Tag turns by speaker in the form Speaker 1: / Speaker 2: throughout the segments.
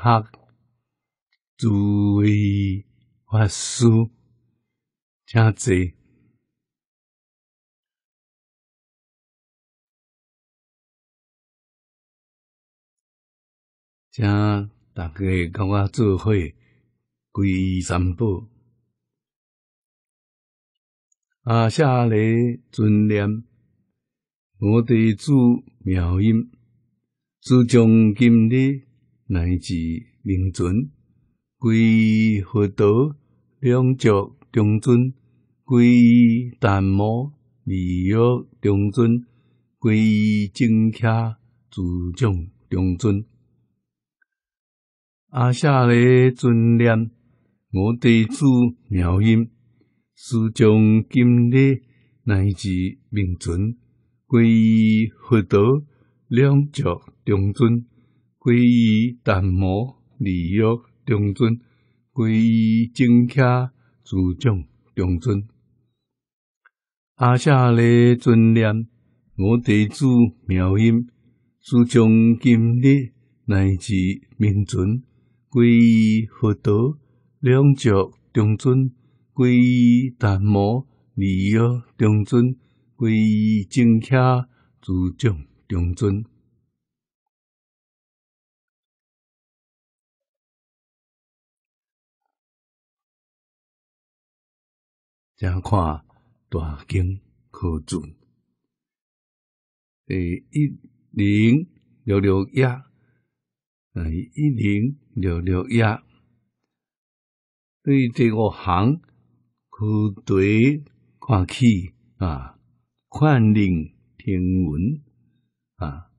Speaker 1: 学诸
Speaker 2: 位法师，真侪，真大家跟我做会
Speaker 1: 皈三宝，啊，下礼尊念，我地住妙音，乃至明尊皈依佛陀，两足中尊皈依檀摩，利药中尊皈依精舍，自证中尊。阿舍利尊念我弟子妙音，师将今日乃至明尊皈依佛陀，两足中尊。皈依檀摩尼约中尊，皈依正教诸将中尊。阿夏勒尊念我地主妙音，诸将今日乃至明尊，皈依佛陀两足中尊，皈依檀摩尼约中尊，皈依正教诸将中尊。
Speaker 2: 将看大经
Speaker 1: 可准，第一零六六一，第一零六六一，对于这个行可对看起啊，看令听闻啊，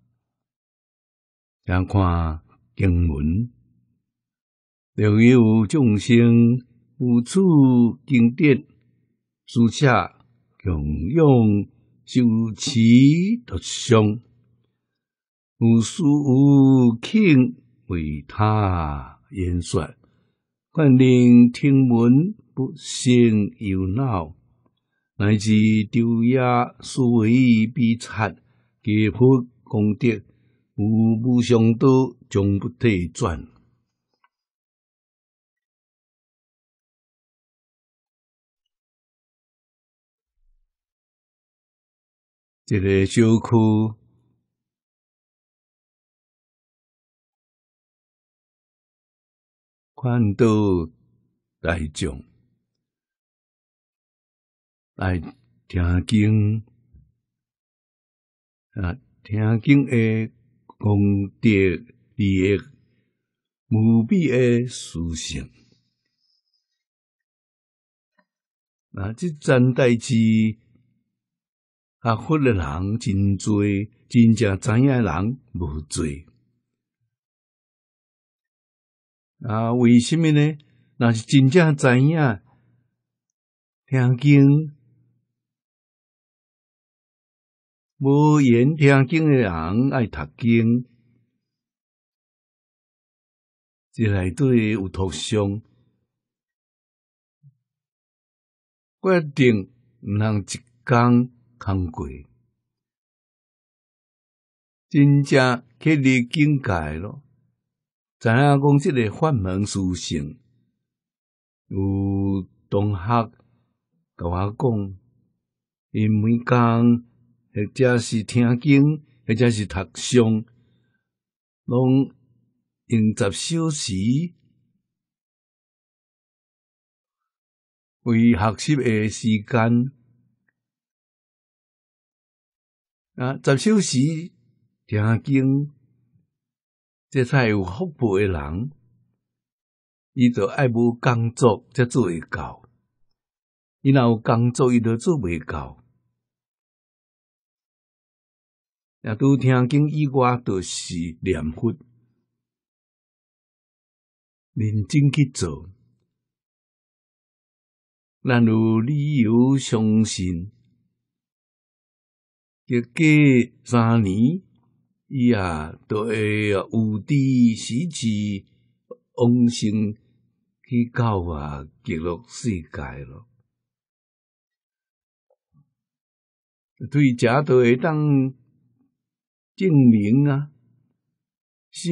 Speaker 1: 将看经文，若有众生有处经典。书下，共用修持德行；无无听为他言说，凡人听闻不胜忧恼，乃至昼夜思维悲惨，皆佛功德，无不上道，终不退转。
Speaker 2: 一个小区看到大众来听
Speaker 1: 经，啊，听经的功德利益无比的殊胜，啊，这真代志啊！福的人真侪，真正知影诶人无侪。啊，为虾米呢？若
Speaker 2: 是真正知影听经，无言听经诶人爱读经，即内对有图像决定，通一天。
Speaker 1: 看过，真正去历境界咯。知影讲？即个法门殊胜，有同学甲我讲，因每工或者是听经，或者是读诵，拢用十小时
Speaker 2: 为学习诶时间。
Speaker 1: 啊，十小时听经，这才有福报的人。伊就爱无工作才做会到，伊若有工作，伊就做袂到。啊，都听经以外，著是
Speaker 2: 念佛，认真去做，咱有理由相信。
Speaker 1: 结计三年，伊啊都会啊有地、有资、往生去到啊极乐世界咯。对，这都会当证明啊，修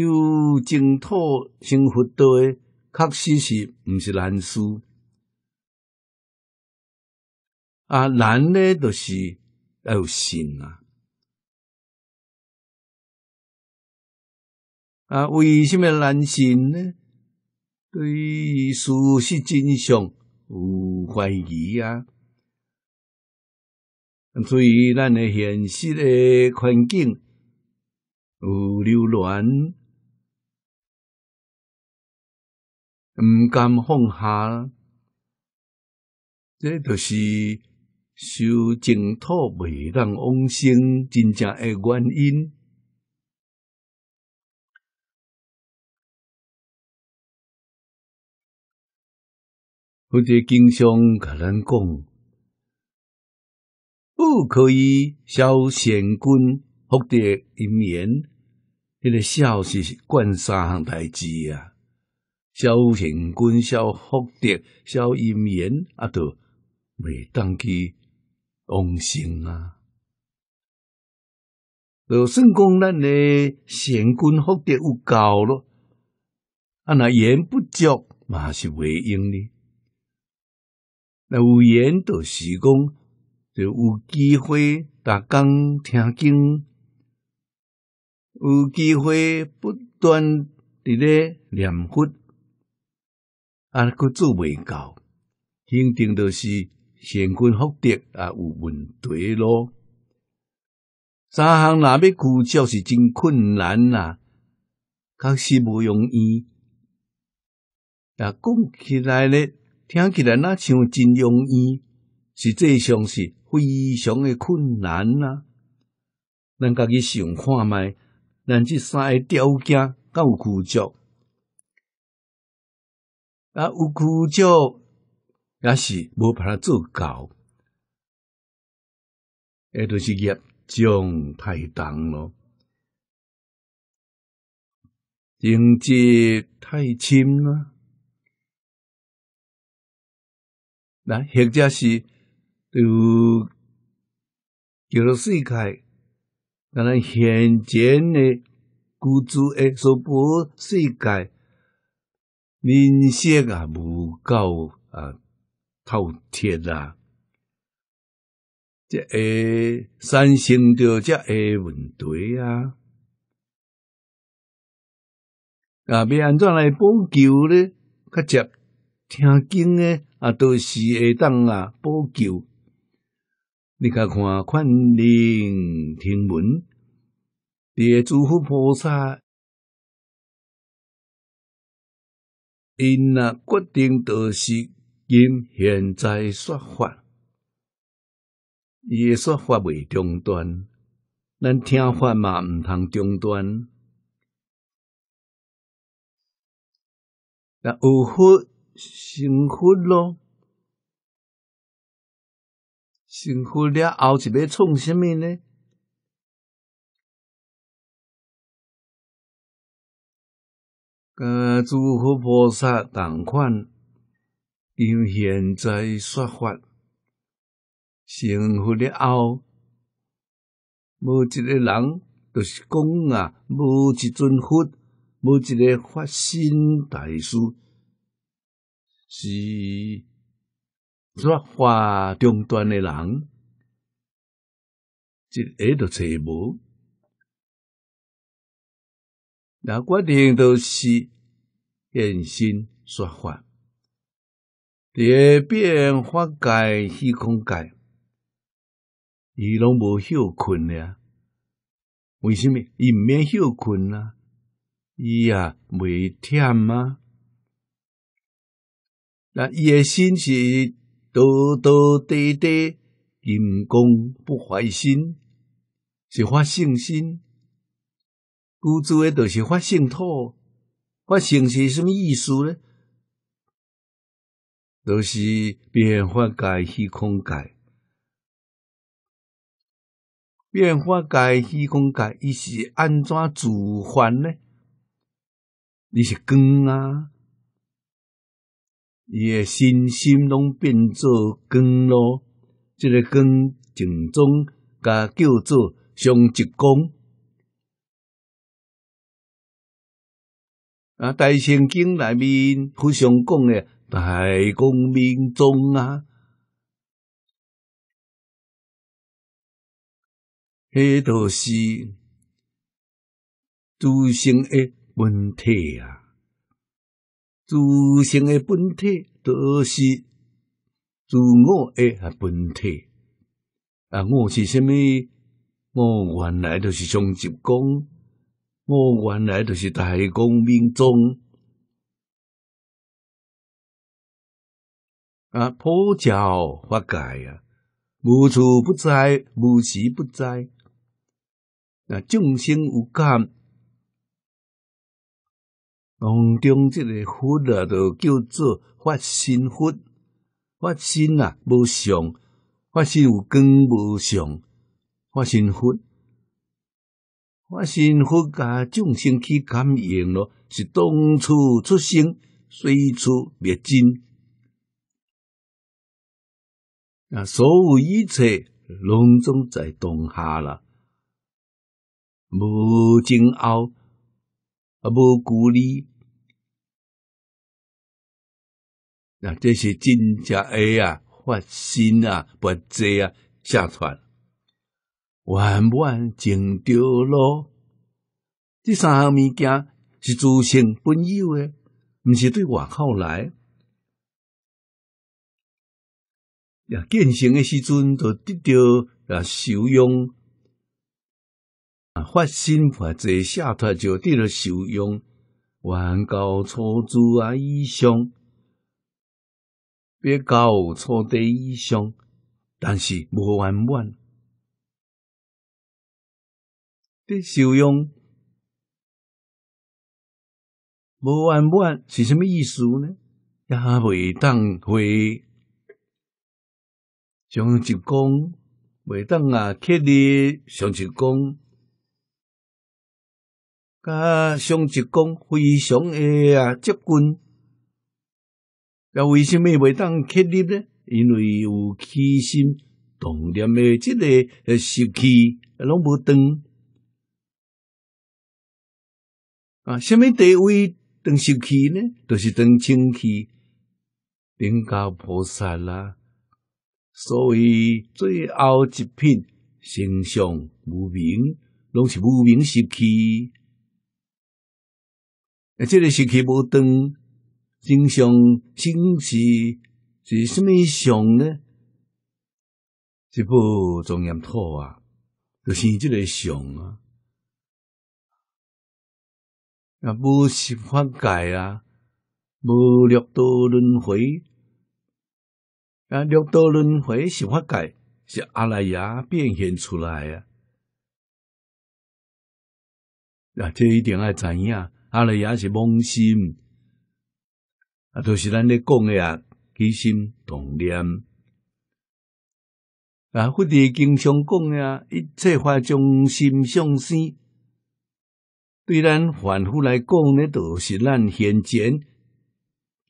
Speaker 1: 净土成佛道，确实是毋是难事。啊，难咧就是。
Speaker 2: 爱心啊！
Speaker 1: 啊，为什么难信呢？对事实真相有怀疑啊！对于咱的现实的环境有留恋，唔敢放下，这就是。修净土袂当往生真正诶原因，或者经常甲咱讲，不可以烧贤君福德、阴缘。迄个孝是管三项代志啊！孝贤君、孝福德、孝姻缘啊，都袂当去。功行啊，得算讲咱你贤根福德有够咯，啊，那言不足嘛是未用呢。那有言得是讲，就有机会打工听经，有机会不断伫咧念佛，啊，佫做未到，肯定都是。乾坤覆德啊，有问题咯。三项若要聚焦是真困难啊，确实无容易。啊，讲起来咧，听起来那像真容易，实际上是非常诶困难啊。咱家己想看麦，咱这三个条件够聚焦，啊，有聚
Speaker 2: 焦。但是无把它做到。也就是业障太重了，经济太深了。
Speaker 1: 那恰恰是对叫旧世界，当然现今的古族来说，旧世界人生啊不够啊。透贴啦！这下产生着这下问题啊！啊，要安怎来补救呢？较接听经呢，啊都是会当啊补救。你去看《观世听闻》的诸佛菩萨，
Speaker 2: 因呐决定都
Speaker 1: 是。今现在说法，伊说法未中断，咱听话嘛毋通中断。那有福，幸
Speaker 2: 福咯！幸福了后，是要创什么呢？
Speaker 1: 跟诸佛菩萨同款。用现在说法，成佛了后，无一个人就是讲啊，无一尊佛，无一个发身大师，是说法终端的人，
Speaker 2: 一下都找无。
Speaker 1: 那决定都是现身说法。蝶变花界虚空界，伊拢无休困咧。为什么伊毋免休困啊？伊啊袂忝啊？那伊诶心是多多滴滴，因公不怀心，是发性心。古祖诶，著是发性土，发性是什么意思呢？都是变化界虚空界，变化界虚空界，伊是安怎自幻呢？伊是光啊！伊诶身心拢变做光咯，这个光正宗，甲叫做双极光啊！大圣经内面非常讲诶。大
Speaker 2: 公明宗啊，迄著是诸生
Speaker 1: 诶本体啊。诸生诶本体著是自我诶本体啊。我是虾米？我原来著是崇敬公，我原来著是大公明宗。啊，普照法界啊，无处不在，无时不在。啊，众生无感，当中即个佛啊，就叫做发心佛。发心啊，无相，发心有根无相，发心佛，发心佛甲众生去感应咯，是当初出生随处灭尽。那所有一切拢
Speaker 2: 总在当下啦，无惊后，
Speaker 1: 啊无孤立。那这些真正哎呀，发心啊，不济啊，下传完不完就掉了。这三项物件是自先本有诶，毋是对外后来。呀，建行诶时阵都得到啊受用，发心培植下脱就得到受用，往高初做啊以上，别高错以上，但是无完满，
Speaker 2: 得受用，无完满是什么意思呢？也袂
Speaker 1: 当回。上一公袂当啊，去立上一公，甲上一公非常诶啊接近，那为虾米袂当去立呢？因为有起心动念诶，即个诶习气拢无断。啊，虾米地位当习气呢？就是当清气，顶高菩萨啦。所以最后一品圣上无名，拢是无名时期。啊，这个时期无断，圣上兴起是甚物相呢？一部庄严土啊，就是这个像啊。啊，无习法界啊，无六道轮回。啊！六道轮回是法界，是阿赖耶变现出来啊！啊，这一点要知影，阿赖耶是妄心，啊，都是咱咧讲诶啊，一心同念啊。我哋经常讲诶，啊，一切法从心生，对咱反复来讲咧，就是咱现前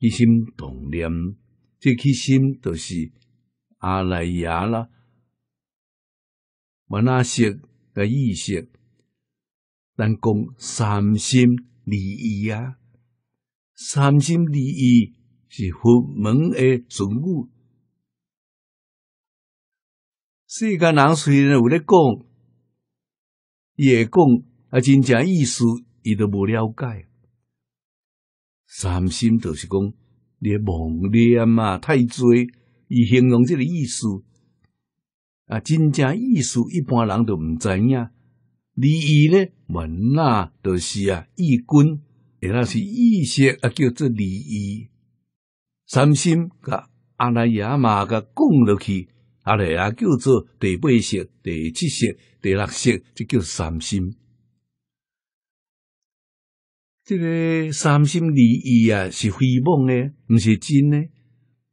Speaker 1: 一心同念。这起心就是阿赖耶啦，无那些个意识，咱讲三心二意啊，三心二意是佛门的准物。世间人虽然有咧讲，也讲，啊，真正意思伊都无了解。三心就是讲。咧妄念嘛太多，伊形容即个意思啊！真正意思一般人都毋知影。而伊咧，文啊著是啊，义根，那是义色啊，叫做利益。三心甲阿赖雅嘛，甲讲落去，阿赖啊叫做第八色、第七色、第六色，即叫三心。这个三心二意啊，是非妄诶，毋是真诶。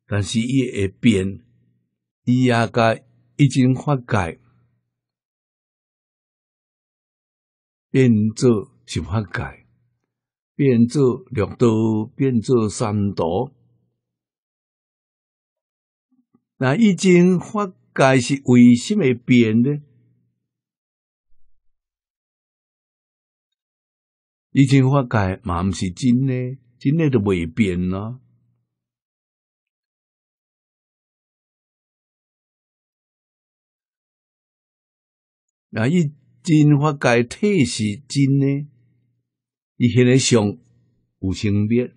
Speaker 1: 但是伊会变，伊也甲已经发界，变做是发界，变做六道，变做三道。那已经发界是为什么变
Speaker 2: 呢？以前法界嘛，不是真诶，真诶就未变咯。
Speaker 1: 那一真法界体是真的，伊现在相有性别，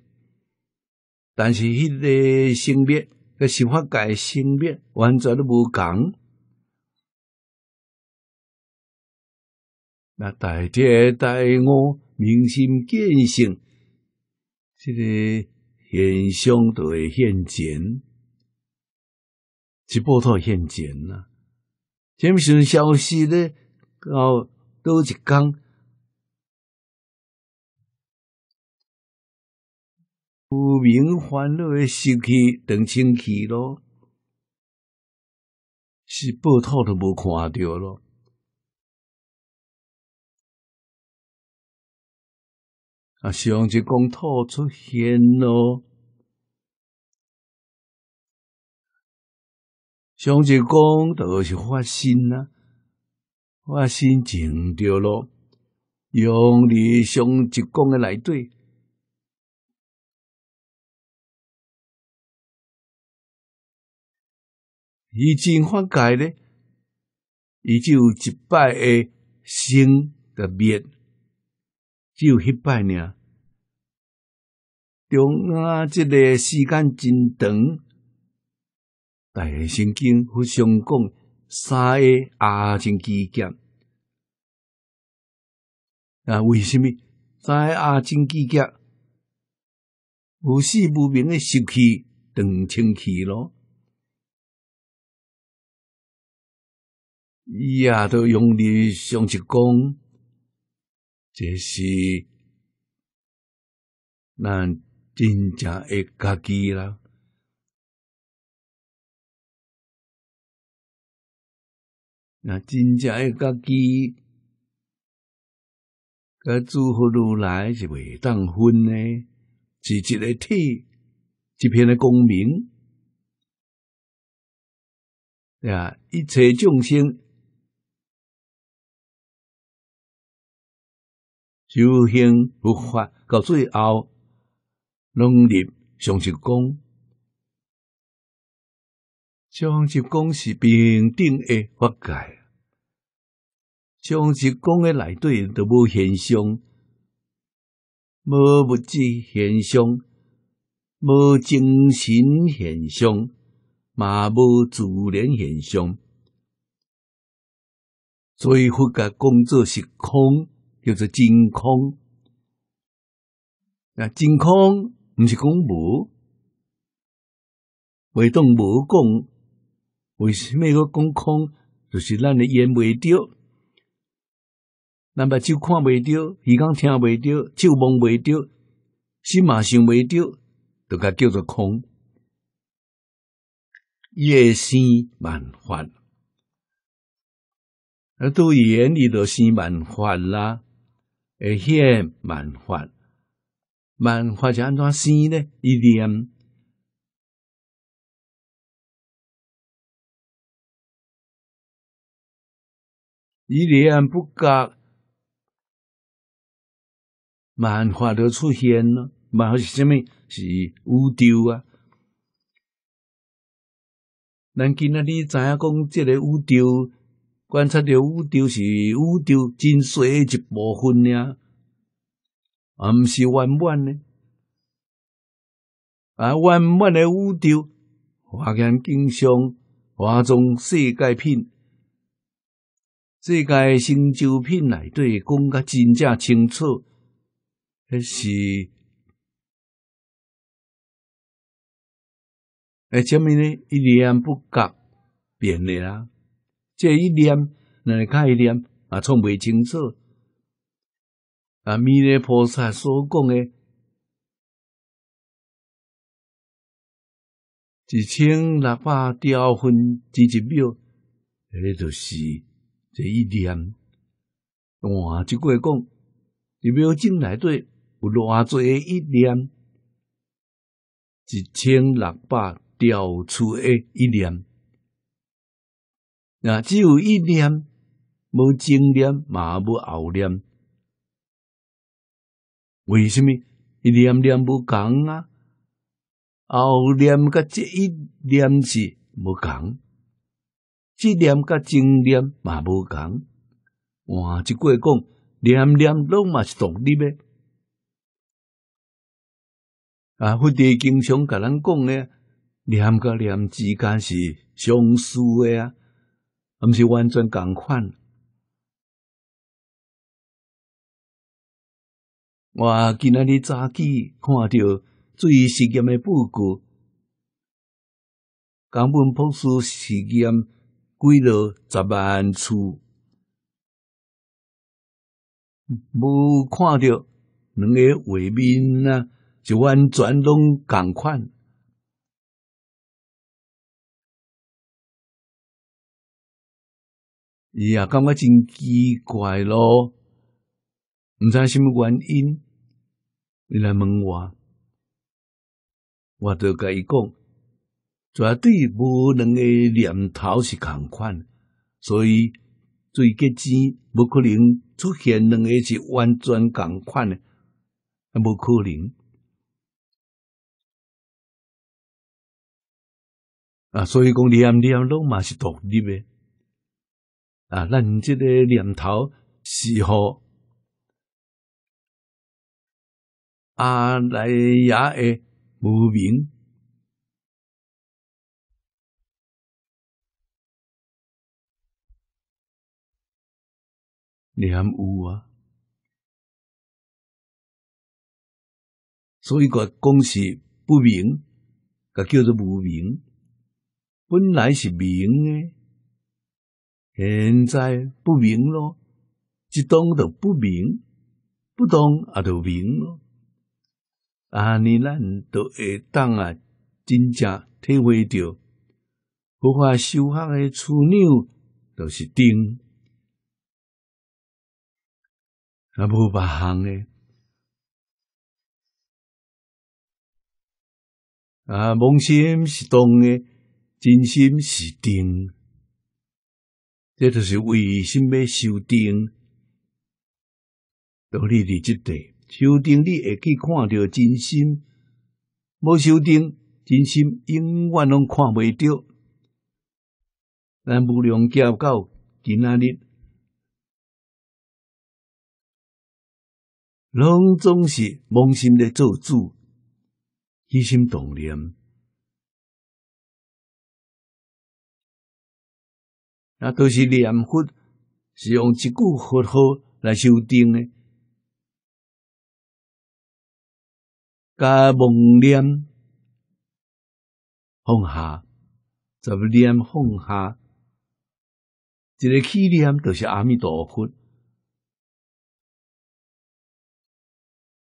Speaker 1: 但是迄个性别，甲一法界性别完全都无同。那代替大我。民心渐性，这个现相对现前，一波涛现前啦。前阵
Speaker 2: 消息呢，到多一讲，无名欢乐的时期，等清气咯，是波涛都无看到咯。啊，上一公头出现咯，
Speaker 1: 上一公就是发心啦，发心成就咯，用离上一
Speaker 2: 公的来对，已经化界咧，
Speaker 1: 伊就一拜诶生甲灭。只有迄摆尔。中啊，即个时间真长，大人曾经互相讲三个啊，真基剑。啊，为什么三个啊？真基剑无始无名诶，习气长
Speaker 2: 清气咯？伊
Speaker 1: 啊，都用你上一讲。这是那真正的家己啦，那真正的家己，个祝福如来是袂当分呢，是一个铁，一片的光明，对啊，一切众生。
Speaker 2: 修行佛
Speaker 1: 法到最后，拢入上净讲，上净讲是平等的法界，上净讲的内对都无现象，无物质现象，无精神现象，嘛无自然现象，所以佛家工作是空。叫做真空啊！真空毋是讲无，未当无讲，为什么个讲空？就是咱的眼未着，咱目睭看未着，耳根听未着，手摸未着，心嘛想未着，都甲叫做空，夜生万法。啊，对眼里头生万法啦。而遐漫画，漫画是安怎生呢？一念，一念不觉，漫画就出现了。漫画是虾米？是宇宙啊？咱今仔日知影讲即个宇宙观察到宇宙是宇宙真小一部分呀，啊，毋是圆满呢？啊，圆满诶宇宙，华严经上华中世界品，世界新招品内底讲甲真正清楚，迄是，迄虾米呢一念不觉，变诶啦。这一念，那你看一念啊，从未清楚啊。弥勒菩萨
Speaker 2: 所讲的，
Speaker 1: 一千六百雕分之一秒，迄个就是这一念。哇，即句讲，一秒要内底有偌济个一念，一千六百雕出的一念。那只有一念，无精念，嘛无后念。为什么一念念无共啊？后念甲这一念是无共，这念甲精念嘛无共。换一句话讲，念念拢嘛是同的呗。啊，我哋经常甲咱讲咧，念甲念之间是相似诶啊。毋是完全共款。我今日早起看到意实验诶报告，冈本博是实验几落十万次，无看到两个画面呐，就完全拢共款。伊也感觉真奇怪咯，毋知什么原因，伊来问我，我就甲伊讲，绝对无两个念头是共款，所以最结钱无可能出现两个是完全共款诶，啊，无可能。啊，所以讲你念你阿老是独立诶。啊，咱这个念头是好，啊？来也诶无明，
Speaker 2: 念有啊。
Speaker 1: 所以，我讲是不明，我叫做无明。本来是明诶。现在不明咯，一当就不明，不懂啊就明咯。啊，你咱著会当啊，真正体会到佛法修行的枢纽，著是定。啊，无别行的。
Speaker 2: 啊，梦心是
Speaker 1: 动的，真心是定。这就是为什么修定，到了伫即地，修定你会去看到真心。无修定，真心永远拢看袂到。咱无量教到今仔
Speaker 2: 日，拢总是妄心在做主，起心动念。那都是念佛，是用一句佛号来修定的。加妄念放下，什念放下？一个起念
Speaker 1: 就是阿弥陀佛。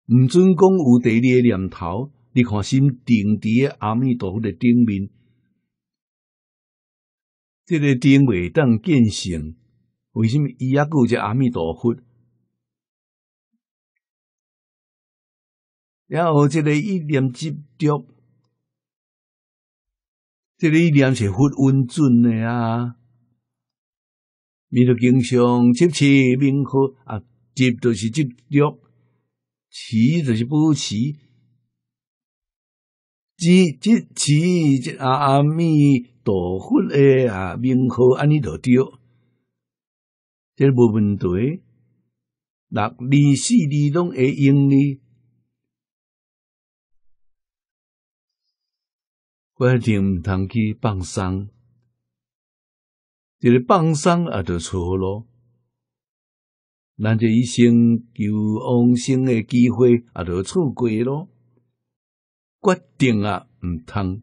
Speaker 1: 唔准讲有第二个念头，你看心定在阿弥陀佛的顶面。这个灯未当建成，
Speaker 2: 为什么伊还够个阿弥陀佛？然后这个一念执着，
Speaker 1: 这个一念是佛温准的啊！弥陀经上，执持名号啊，执就是执着，持就是不持。即即此即阿弥陀佛诶啊，名号安尼得到，即无问题。六二四二拢会用哩，关定唔通去放松，即个放松啊，就错咯。咱即一生求往生诶机会啊，就错过咯。决定啊，毋通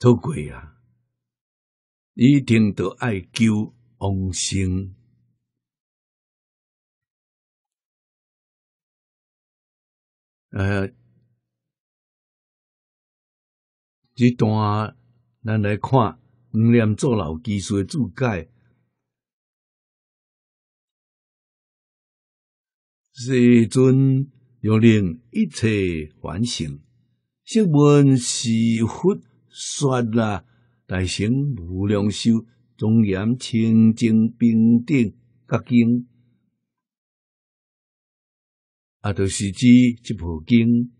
Speaker 1: 偷过啊，一定得爱救
Speaker 2: 王生。诶，这段咱来看黄念做老技术的注解，时阵。
Speaker 1: 要令一切凡性识闻是佛说啦，大乘无量寿庄严清净平等觉经，啊，
Speaker 2: 就是指这部经。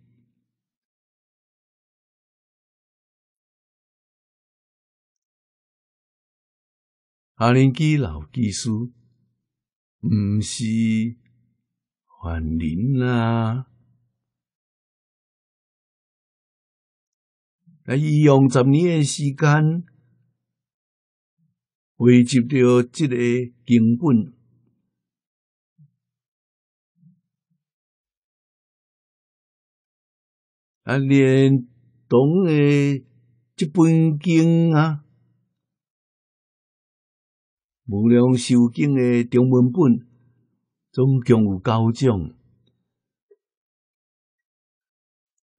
Speaker 2: 阿难基老居士，唔是。百年啦，啊，
Speaker 1: 用十年诶时间汇集到即个经本，
Speaker 2: 啊，连同诶即本经啊，
Speaker 1: 无量寿经诶中文本。总共有九种，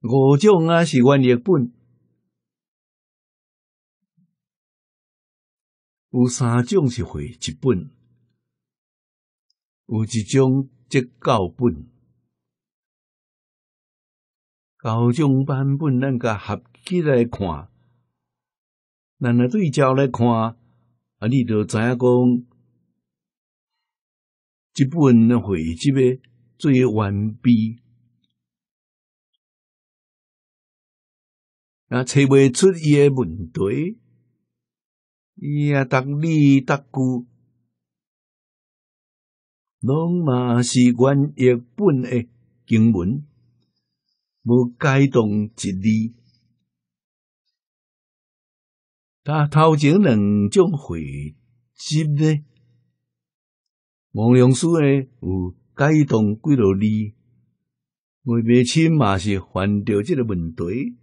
Speaker 1: 五种啊是原译本，
Speaker 2: 有三种是回一
Speaker 1: 本，有一种是教本。九种版本，咱个合起来看，咱来对照来看，啊，你著知影讲。一部分的汇集呢，最完备，
Speaker 2: 啊，找袂
Speaker 1: 出伊个问题，伊啊，读二读句，拢嘛是原译本的经文，无改动一字，他头前两种回集呢？王阳书呢有解动几落字，外边清嘛是犯着即个问题，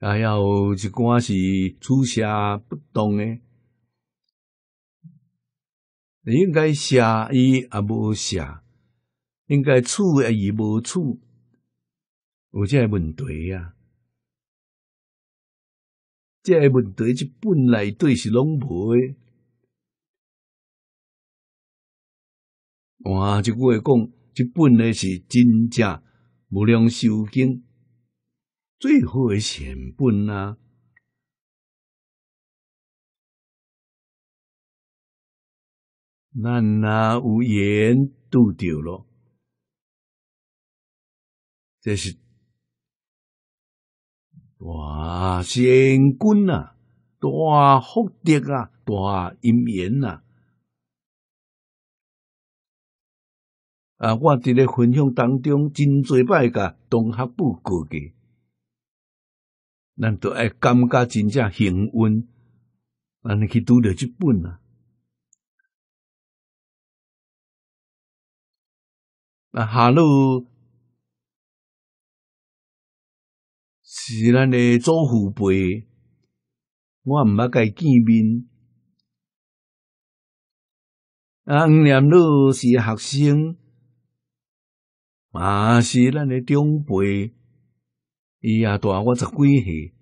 Speaker 2: 还有一寡是处下
Speaker 1: 不当懂你应该下伊也无下，应该处也伊无处，有这问题啊。即个问题，即本来对是拢无诶。我只句话讲，即本来是真正无量寿经最好诶善本啊。
Speaker 2: 咱啊有缘拄着咯？这是。
Speaker 1: 大仙君啊，大福德啊，大姻缘啊！啊，我伫咧分享当中真侪摆甲同学报告嘅，咱都爱感觉真正幸运？
Speaker 2: 啊，你去拄着即本啊，啊，下路。是咱诶祖父辈，我毋
Speaker 1: 捌甲伊见面。啊，五年老师学生，嘛是咱诶长辈。伊也大我十几岁。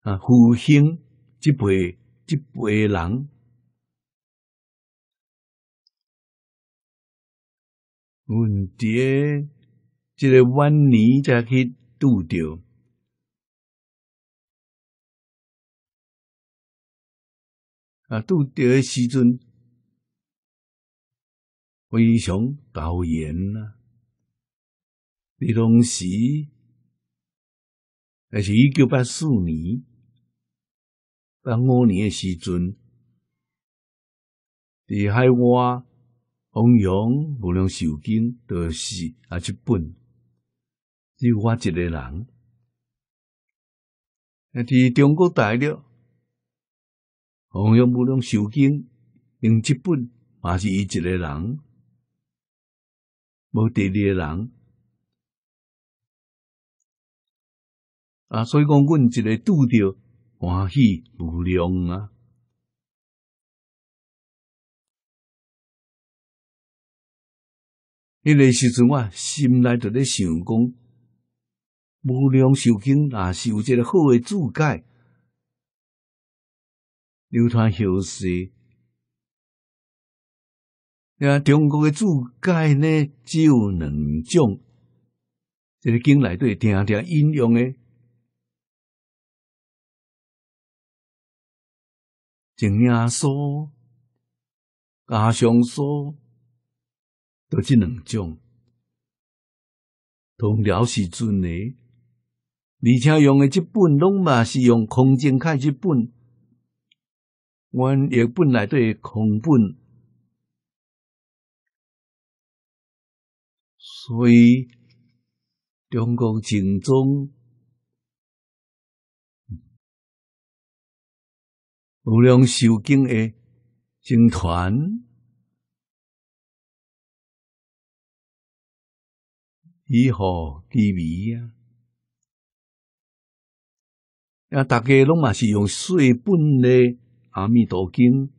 Speaker 2: 啊，父兄，即辈即辈人。阮伫诶即个晚年才去拄着。啊，拄着诶时阵，非常高严啊。伫当时，那是一九八四年、
Speaker 1: 八五年诶时阵，伫海外。弘扬无量寿经，都是啊，一本，只有我一个人。在伫中国大陆，弘扬无量寿经，用一本嘛是伊一个人，无第二个人。
Speaker 2: 啊，所以讲，阮一个拄着欢喜无量啊。
Speaker 1: 迄个时阵，我心内就咧想讲，无量寿经也是有一个好诶注解
Speaker 2: 流传后世。
Speaker 1: 啊，中国诶注解呢，只有两种，这个经内底听听引用诶。
Speaker 2: 一雅说，加上说。
Speaker 1: 都即两种，同朝时阵呢，而且用诶即本拢嘛是用空间看即本，阮原本来对空本，
Speaker 2: 所以中国正宗无量寿经的经团。以后机密啊！
Speaker 1: 啊，大家拢嘛是用《水本》的《阿弥陀经》。《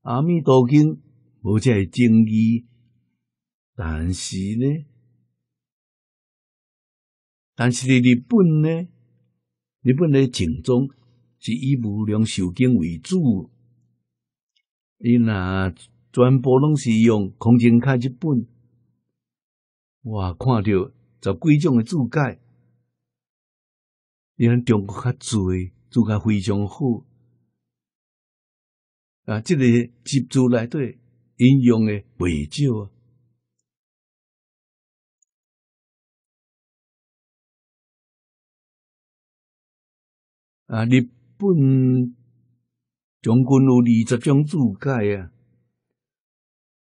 Speaker 1: 阿弥陀经》无在正义，但是呢，但是日本呢，日本的正宗是以《无量寿经》为主，因那全部拢是用《空净开日本。哇，看到，十几种的注解，比咱中国较侪，注解非常好啊。这个集注内底引用的
Speaker 2: 未少啊。啊，日本
Speaker 1: 总共有二十种注解啊，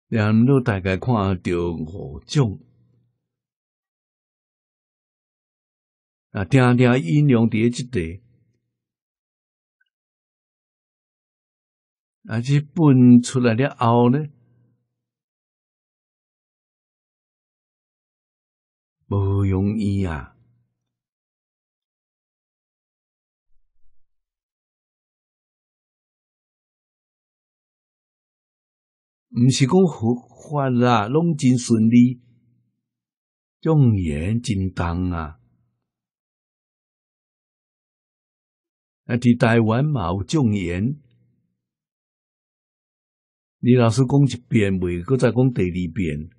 Speaker 1: 然后大概看到五种。
Speaker 2: 啊，听听音量在即个，啊，即本出来了后呢，无容易啊，毋是讲佛法啦，拢真顺利，种元真重啊。啊！伫台湾，冇讲言，李老师讲一遍，袂搁再讲第二遍。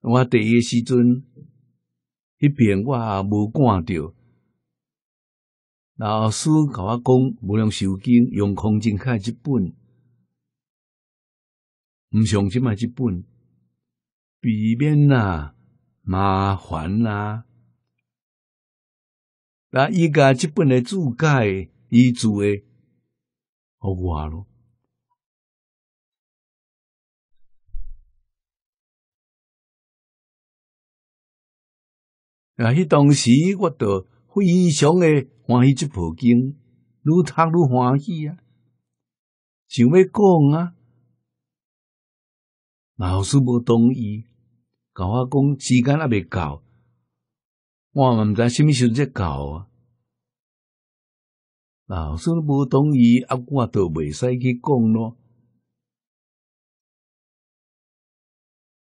Speaker 2: 我第一时阵，
Speaker 1: 迄遍我也无看到，老师甲我讲，无用手机，用空景开一本，毋上即麦一本，避免啦麻烦啦。那伊甲即本的注解，伊做诶，好话咯。那去当时，我倒非常诶欢喜即部经，愈读愈欢喜啊！想要讲啊，老师无同意，甲我讲时间阿未到，我毋知虾米时才到啊，老师无同意，啊，我都袂使去讲咯。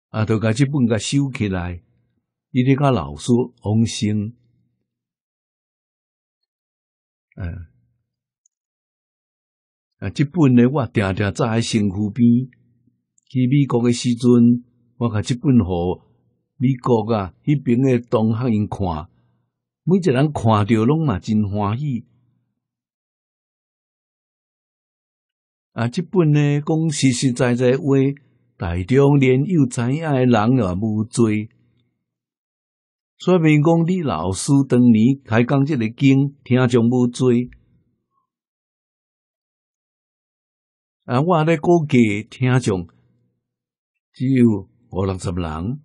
Speaker 2: 啊，就甲即本甲收起来，伊咧甲老师往生，
Speaker 1: 嗯，啊，即本呢，我定定在身躯边。去美国诶时阵，我甲即本号。美国啊，迄边诶同学因看，每一个人看着拢嘛真欢喜。啊，即本呢讲实实在在话，大众连幼知影诶人也无侪，说明讲你老师当年开讲即个经，听众无侪。啊，我咧估计听众只有五六十人。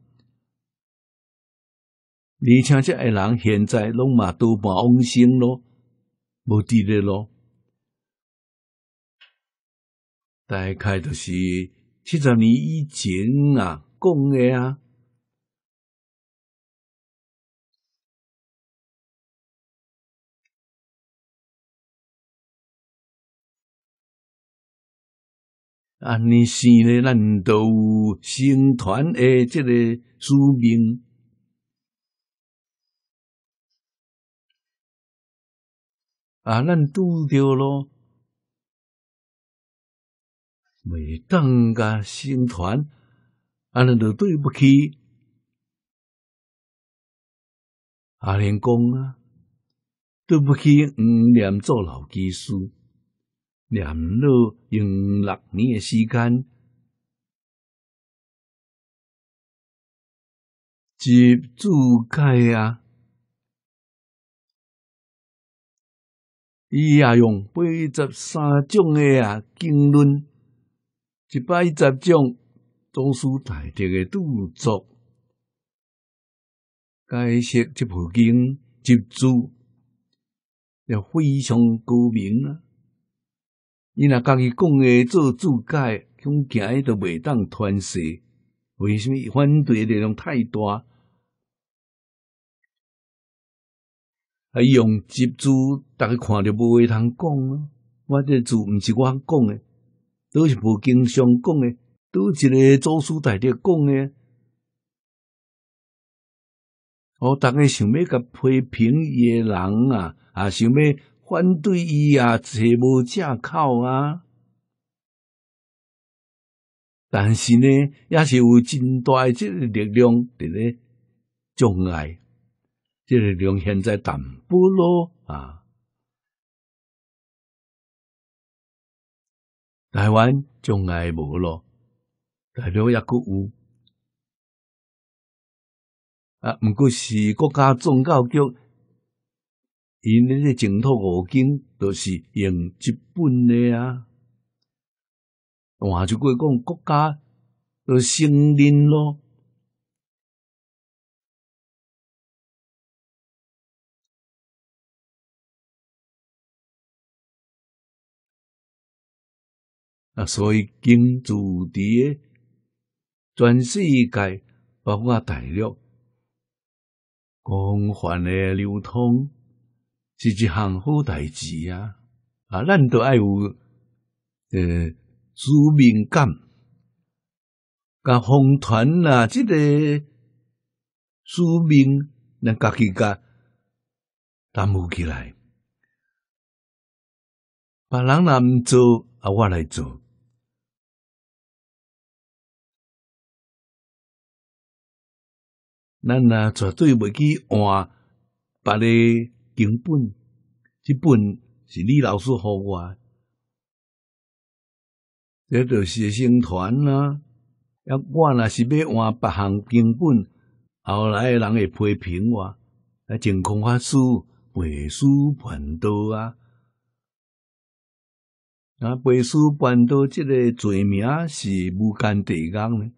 Speaker 1: 而且，这些人现在拢嘛都无生咯，无伫咧咯，大概就是七十年以前啊讲的啊。安尼生的难道有生团的即个使命？啊，咱拄着咯，未当加宣传，安尼就对不起。阿连公啊，对不起，唔念做老技师，念了用六年诶时
Speaker 2: 间，接住盖啊。
Speaker 1: 伊也用八十三种诶啊经论，一百一十种宗师大德诶著作，解释这部经，注也非常高明啊！伊若家己讲诶做注解，从伊都袂当传世，为什么反对诶力量太大？啊！用集资，大家看着无话通讲咯，我这字毋是我讲诶，都是无经常讲诶，都一个祖师大爹讲诶。我逐个想要甲批评伊诶人啊，啊，想要反对伊啊，找无借口啊。但是呢，也是有真大诶，即个力量伫咧障碍。即系量现在淡薄咯啊？
Speaker 2: 台湾宗来无咯，代表也搁有
Speaker 1: 啊，毋过是国家宗教，局，因你哋净土五经都是用日本嘅啊，换句话讲，国家都承认咯。
Speaker 2: 啊，所以金
Speaker 1: 主诶全世界，包括大陆，广泛的流通是一项好代志啊！啊，咱都爱有呃使命感，甲风团啊，这个使命能家己甲担负起来，别人难做啊，我来做。咱啊绝对袂去换别个经本，即本是李老师互我，这著是生传啊，若我若是要换别项经本，后来诶人会批评我，啊，净空法师背书叛多啊！若背书叛多，即个罪名是无间地狱呢？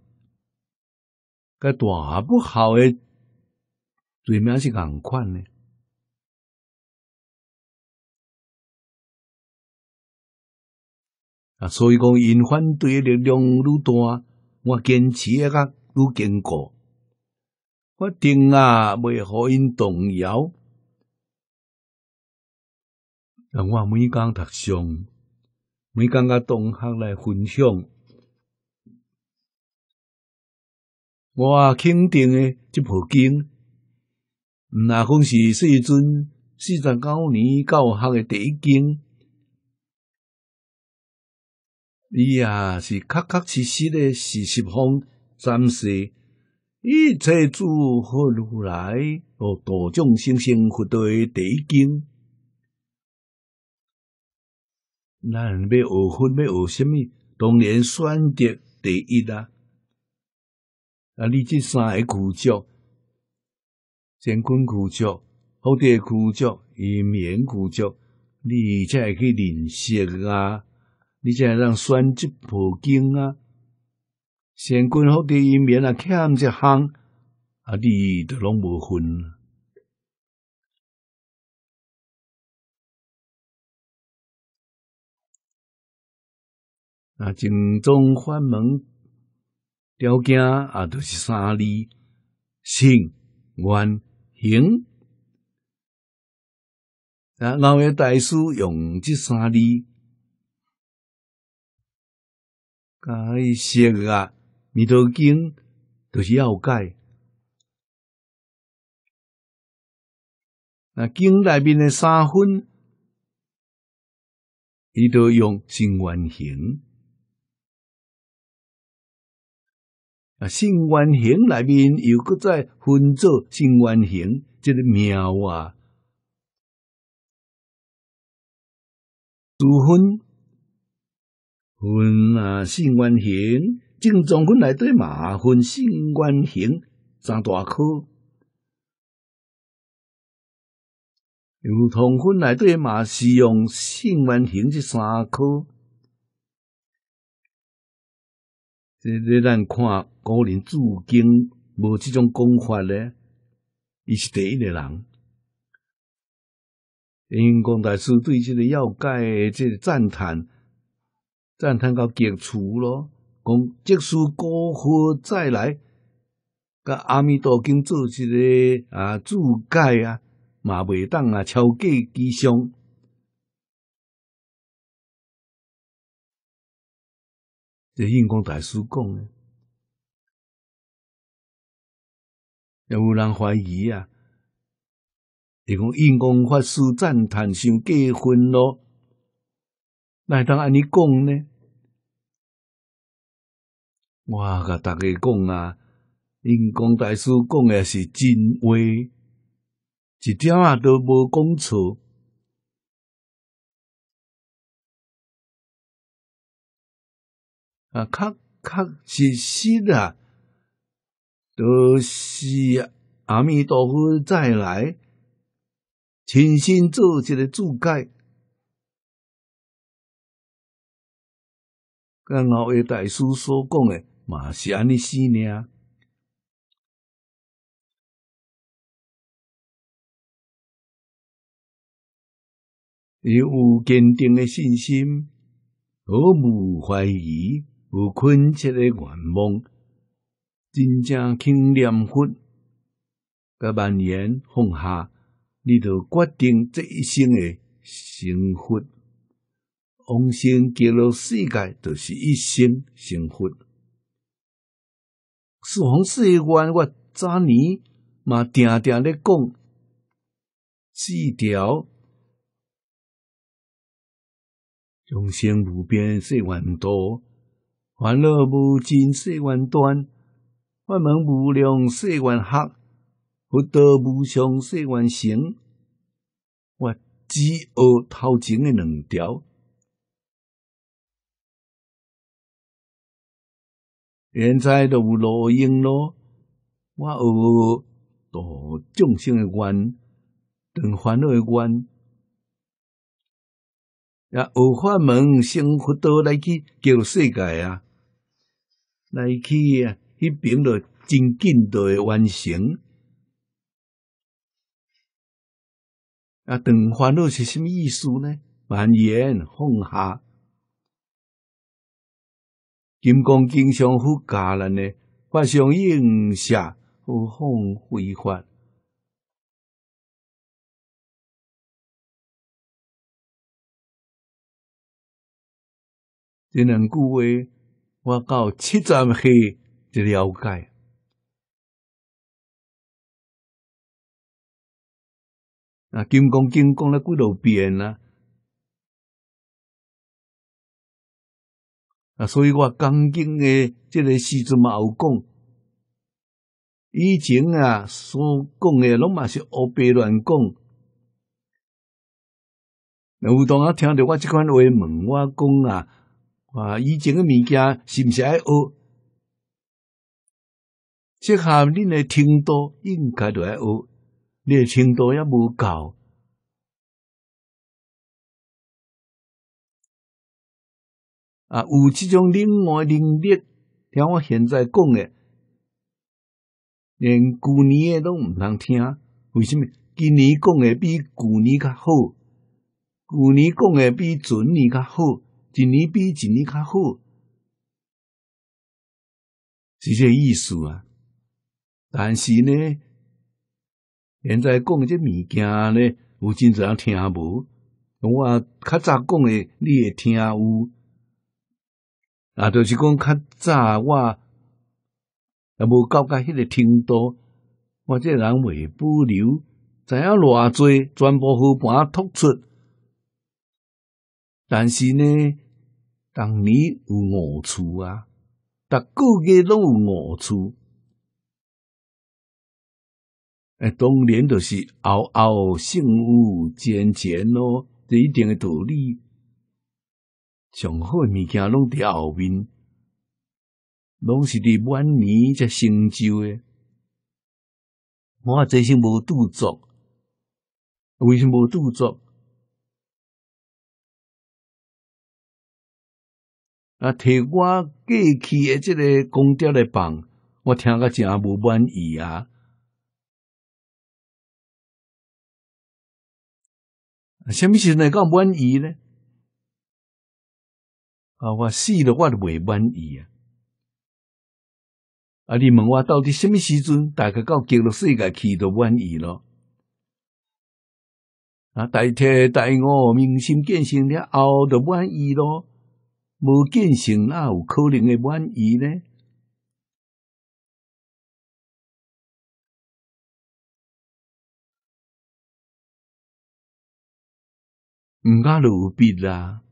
Speaker 1: 该大不好诶，罪名是共款呢。
Speaker 2: 啊，所以讲，因反对的力
Speaker 1: 量愈大，我坚持诶较愈坚固。我定啊，未互因动摇。啊，我每工读诵，每工个同学来分享。我肯定诶，这部经，那讲是世尊四十九年教学诶第一经，伊也是确确实实诶事实方三世一切诸佛如来和大众生生陀诶第一经，咱要学分要学什么？当然选择第一啦。啊！你这三个苦着，先根苦脚、后德苦脚、阴缘苦着，你才去认识啊，你才能选择途径啊。善根、福德、阴缘啊，欠一项，啊，你
Speaker 2: 都拢无分。啊，正宗法
Speaker 1: 门。条件啊，就是三字：信、愿、行。啊，老一大师用这三字解释啊，《弥陀经》就是要解。
Speaker 2: 那经内面的三分，伊都用信、愿、行。啊，性圆型内面又搁再分作性圆型，即个苗啊，
Speaker 1: 主分分啊，性圆型正中分来对嘛分性圆型三大科，
Speaker 2: 由同分来对嘛是
Speaker 1: 用性圆型这三科。即个咱看古人注经无这种功法咧，伊是第一个人。因公大师对即个要解即赞叹，赞叹到极处咯。讲即使过后再来，甲阿弥陀经做一个啊注解啊，嘛袂当啊超过之上。
Speaker 2: 这印光大师讲的，有人
Speaker 1: 怀疑啊，伊讲印光法师赞叹想结婚咯，哪会当按你讲呢？我甲大家讲啊，印光大师讲的是真话，一点啊都无讲错。啊，确确实实啊，都是阿弥陀佛再来，亲身做一个注解。
Speaker 2: 跟后个大师所讲的，嘛是安尼思念，
Speaker 1: 有坚定的信心，毫无怀疑。有困切的愿望，真正肯念佛，甲万缘放下，你就决定这一生的成佛。往生极乐世界，就是一生成佛。释弘誓愿，我早年嘛定定咧讲四条：众生无边誓愿多，烦恼无尽，世缘断；法门无量，世缘学；福德无上，世缘成。我只学头
Speaker 2: 前的两条，
Speaker 1: 现在都路用咯。我学度众生的愿，等烦恼的愿，也学法门幸福德来去救世界啊！来去啊！迄边就真紧就会完成。啊，长烦恼是什物意思呢？蔓延、放下、金刚经像、福家人呢？发生应射，福放非
Speaker 2: 法。这两句话。我到七站去就了解。啊，金刚经讲了几多遍啊？啊，所以我刚经
Speaker 1: 的这个时阵嘛有讲，以前啊所讲的拢嘛是乌白乱讲。有同学听到我这款话，问我讲啊。哇！以前嘅物件是毋是爱学？即下恁来程度应该
Speaker 2: 都爱学。恁程度也无够。啊，有即种另外能
Speaker 1: 力，听我现在讲嘅，连旧年嘅都毋通听。为什么？今年讲嘅比旧年较好，旧年讲嘅比前年较好。一年比一年较好，是这意思啊。但是呢，现在讲这物件呢，有真侪人听无？我较早讲的你会听有，啊，就是讲较早我也无高加迄个程度，我这人未不留，知影偌济全部好盘突出。但是呢。当年有五处啊，但个个拢有五处。哎，当年就是嗷嗷幸福渐渐咯，这一定的道理。上好的物件拢在后面，拢是伫晚年才成就的。我这些无著作，为什么无著作？
Speaker 2: 啊！提我过去诶，即个公掉来放，我听个真无满意啊！啊，虾米时阵会够满意呢？
Speaker 1: 啊，我死了，我都未满意啊！啊，你问我到底虾米时阵，大概到极乐世界去都满意咯？啊，大天大我明心见性了，后都满意咯。无建成，哪有可能会满
Speaker 2: 意呢？毋
Speaker 1: 敢鲁无啦。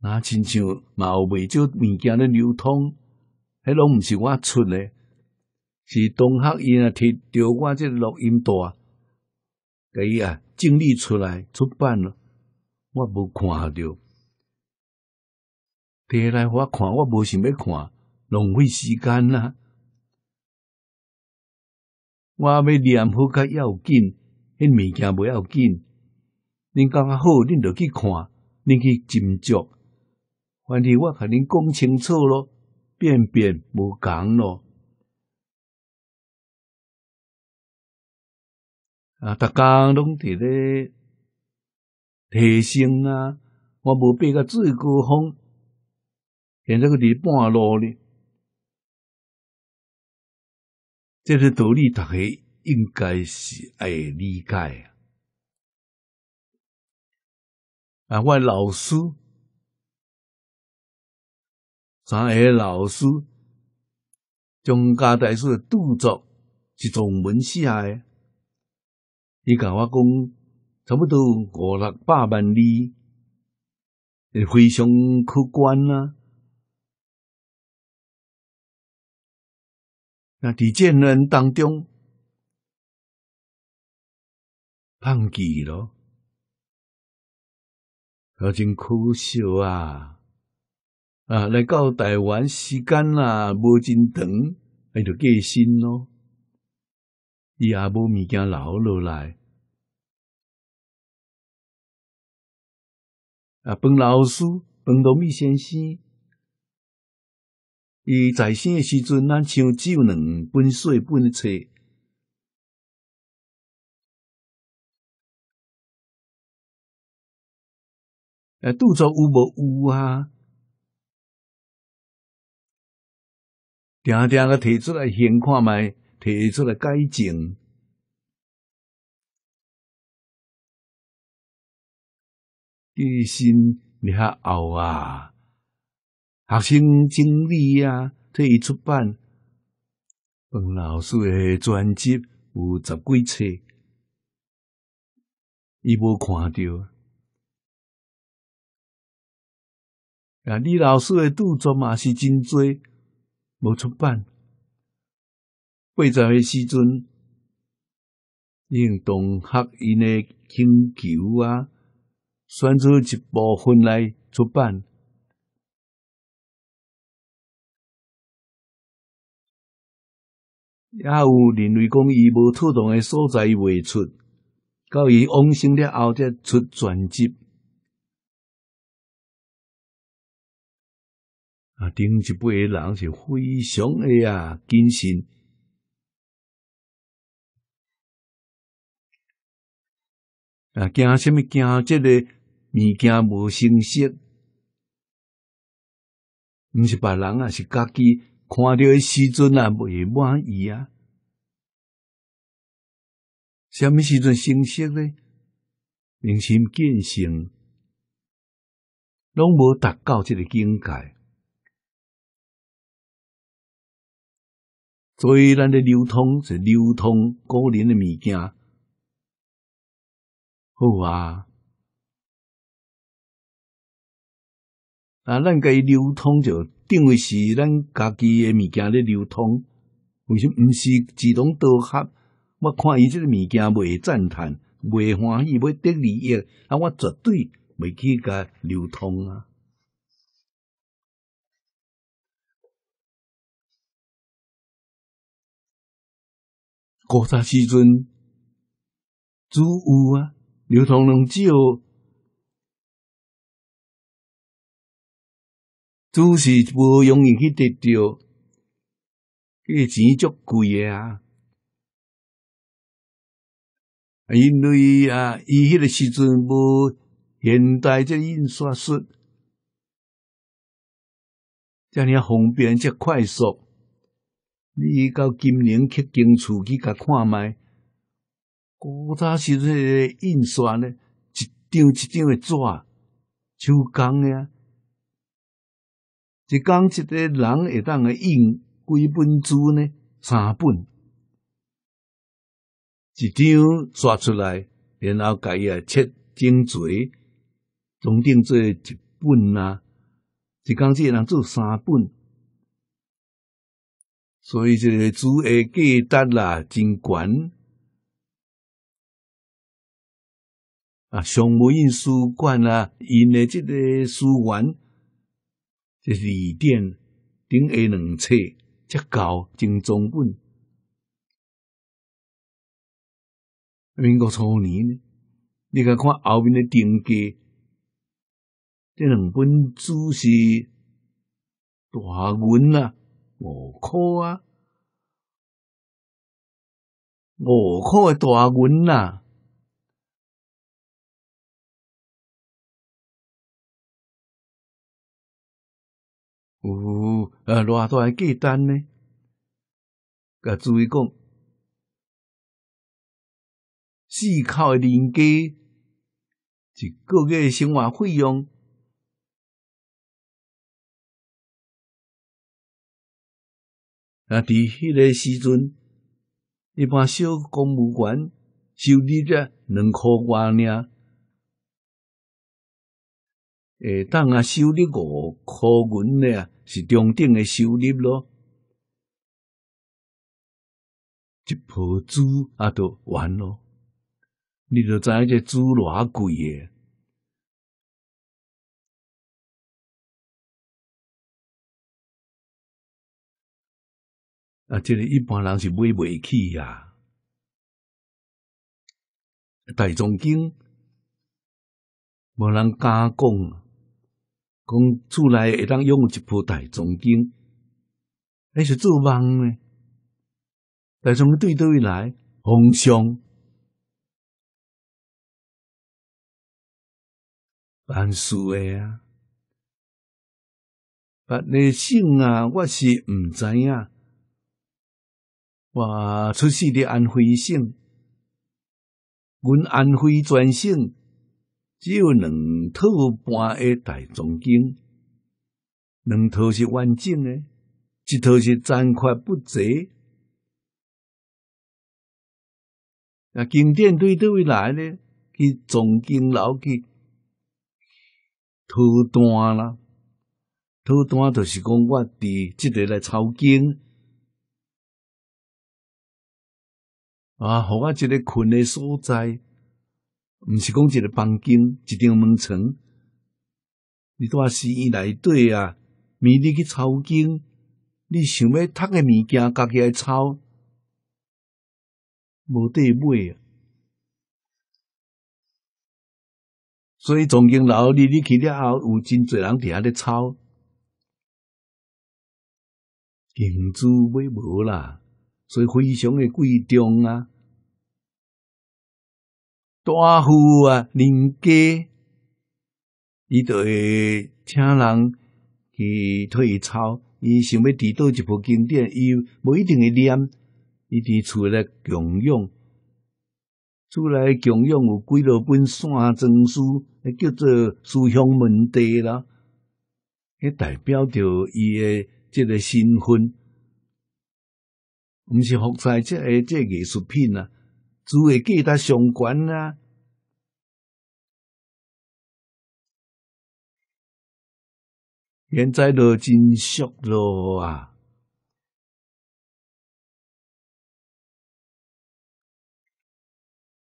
Speaker 1: 那亲像嘛有未少物件咧流通，迄拢毋是我出咧，是同学因啊摕着我即录音带，甲伊啊整理出来出版咯，我无看着。带来我看，我无想要看，浪费时间啦。我要念好较要紧，迄物件唔要紧。恁讲较好，恁著去看，恁去斟酌。反正我甲恁讲清楚咯，变变无讲咯。
Speaker 2: 啊，逐工拢伫咧提升啊，我无必要最高峰。现在个离半路呢，这个道理，大家应该是会理解。啊，啊，我老师，
Speaker 1: 咱个老师将家代数的度作是一种文学，伊甲我讲，差不多五六百万里，非常可观啊。
Speaker 2: 那伫战争当中，胖忌了，
Speaker 1: 好真可惜啊！啊，来到台湾时间啦，无真长，也就过身咯。伊也无物件留落来。啊，本老师，本东密先生。伊在生诶时阵，咱像只能分水分车，
Speaker 2: 哎，拄做有无有啊？定定个提出来先看卖，提出来改正。
Speaker 1: 一心你较后啊？学生经理啊，替伊出版。彭老师的专辑有十几册，伊无看到。
Speaker 2: 啊，李老师的著作嘛
Speaker 1: 是真多，无出版。八十岁时阵，用同学因的请求啊，选出一部分来出版。
Speaker 2: 也有认为讲伊无妥当诶所在未出，到伊往生了后才出全集。啊，顶一辈诶人是非常诶啊谨慎，啊，惊什么？惊
Speaker 1: 即个物件无成晰，毋是别人啊，是家己。看到时阵啊，未满意啊？什么时阵成熟呢？明心
Speaker 2: 见性，拢无达到这个境界。所以咱的流通是流通个人的物件，好啊。
Speaker 1: 啊，咱伊流通就。定位是咱家己诶物件咧流通，为什毋是自动倒合？我看伊即个物件未赞叹，未欢喜，要得利益，啊！我绝对袂去甲流通啊。
Speaker 2: 古早时阵，只有啊，流通龙只有。都是无
Speaker 1: 容易去得到，个钱足贵个啊！因为啊，伊迄个时阵无现代这印刷术，遮尔方便、遮快速。你到金陵去经处去甲看卖，古早时阵印刷呢，一张一张诶纸，手工诶啊。一工，一个人会当会印几本书呢？三本，一张刷出来，然后家己啊切整齐，总定做一本啦。一工，一个人做三本，所以这个书的价值啦，真悬。啊，上印书馆啊，印的这个书馆。这是二店顶下两册，较高真中本。
Speaker 2: 民国初年呢，你去看后面的定价，这两本都是大文啊，五科啊，五科的大文啊。有呃偌大诶订单呢？甲注意讲，四口诶人家，一个月诶生活费用
Speaker 1: 啊，伫迄个时阵，一般小公务员收入只两箍块尔。诶，当啊，收入五块元咧，是中等诶收入咯。一盘猪啊，就完咯。你著知影这猪偌贵诶，
Speaker 2: 啊，这个一般人是买未起呀。大藏经
Speaker 1: 无人敢讲。讲厝内会当拥有一部大中京，那是做梦呢。大中京对倒位
Speaker 2: 来，皇上，办事的啊。别哪
Speaker 1: 省啊？我是毋知影。我出世的安徽省，阮安徽全省。只有两套半的大总经，两套是完整的，一套是残缺不齐。那经典对对位来呢，去总经老去偷单啦，偷单就是讲我伫这个来抄经，啊，好啊，一个困的所在。毋是讲一个房间，一张门床。你住寺院内底啊？明日去抄经，你想要读诶物件，家己来抄，无地买。啊。所以，藏经楼你你去了后，有真侪人伫遐咧抄，经书买无啦，所以非常诶贵重啊。大户啊，人家，伊就会请人去退抄。伊想要读到一部经典，伊无一定会念，伊伫厝内供养。厝内供养有几落本散装书，叫做书香门第啦。迄代表着伊诶即个身份，毋是复晒即个即个艺术品啊。只会记得上悬啊！
Speaker 2: 现在都真俗咯啊！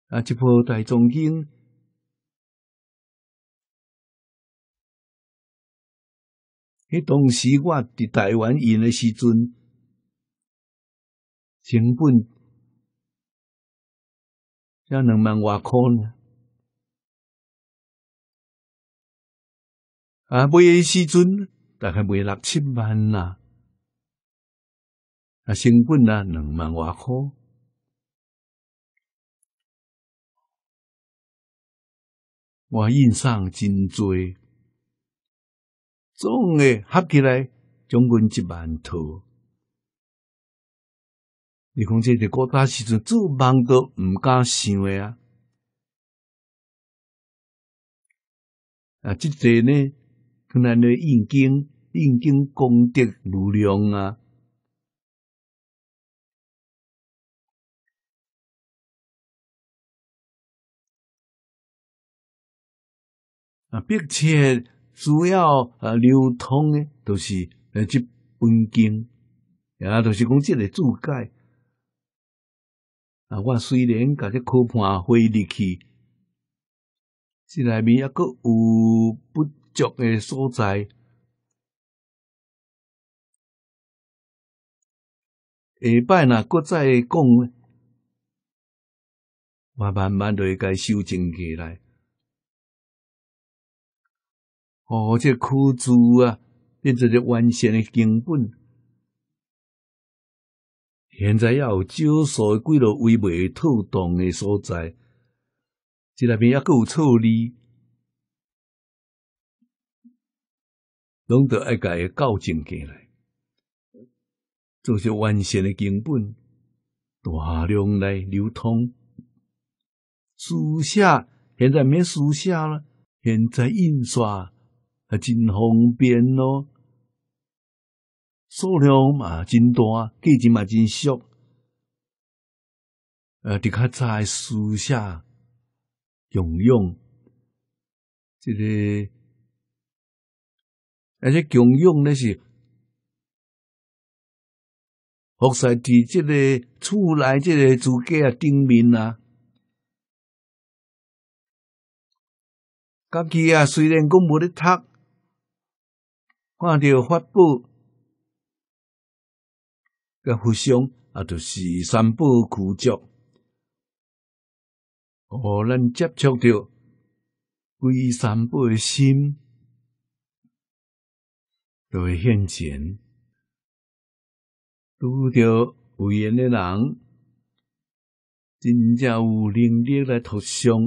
Speaker 2: 啊，一部大藏经，迄当时我伫台湾演的时阵，成本。要两万外块呢，啊，买时阵大概买六七万啦，啊，成本啊两万外块，我印
Speaker 1: 上真锥，总诶合起来将近一万套。你讲这个古代时阵，
Speaker 2: 做梦都毋敢想的啊！啊，即个呢，跟咱的印经、印经功德无量啊！
Speaker 1: 啊，并且主要啊流通的都是呃，即本经，也都是讲即个注解。啊，我虽然甲这箍盘挥入去，这内面抑阁有不足的所在，
Speaker 2: 下摆若搁再讲，我慢慢就该修正起来。
Speaker 1: 哦，这箍主啊，变做这完善的根本。现在也有少数几落微末透动的所在，即内面也够有处理，拢得一家的校正过来，做些完善的根本，大量来流通。书写现在没书写了，现在印刷还真方便咯。数量嘛真大，价钱嘛真俗。呃，你看在书写用用，即、这个而且用用咧是，
Speaker 2: 服侍伫即个厝内即个主家啊顶面啊，
Speaker 1: 家己啊虽然讲无咧读，看到发布。甲佛像啊，就是三宝护者。互咱接触着为三宝心就会现前。拄到有缘诶人，真正有能力来托相，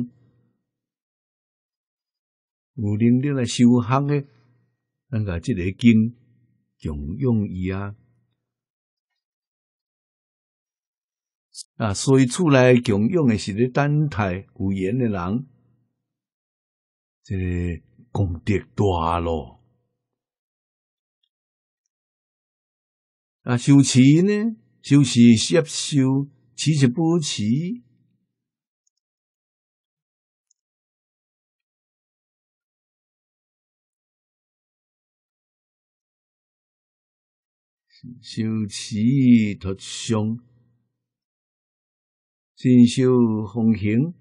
Speaker 1: 有能力来修行诶，咱甲即个经共用伊啊。啊，所以厝内共用的是咧等待有眼的人，即个功德大咯。
Speaker 2: 啊，修持呢？修持摄修，持是不持？修持脱相。遵守奉行，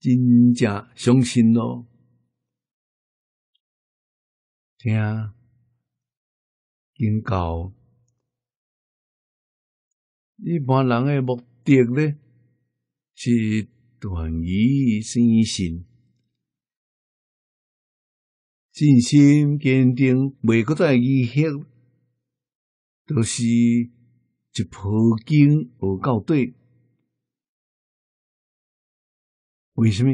Speaker 2: 真正相信喽，听警告。一般人的目的呢，
Speaker 1: 是断疑生信，信心坚定，未搁再疑惑。就是一破镜学告底。为什么？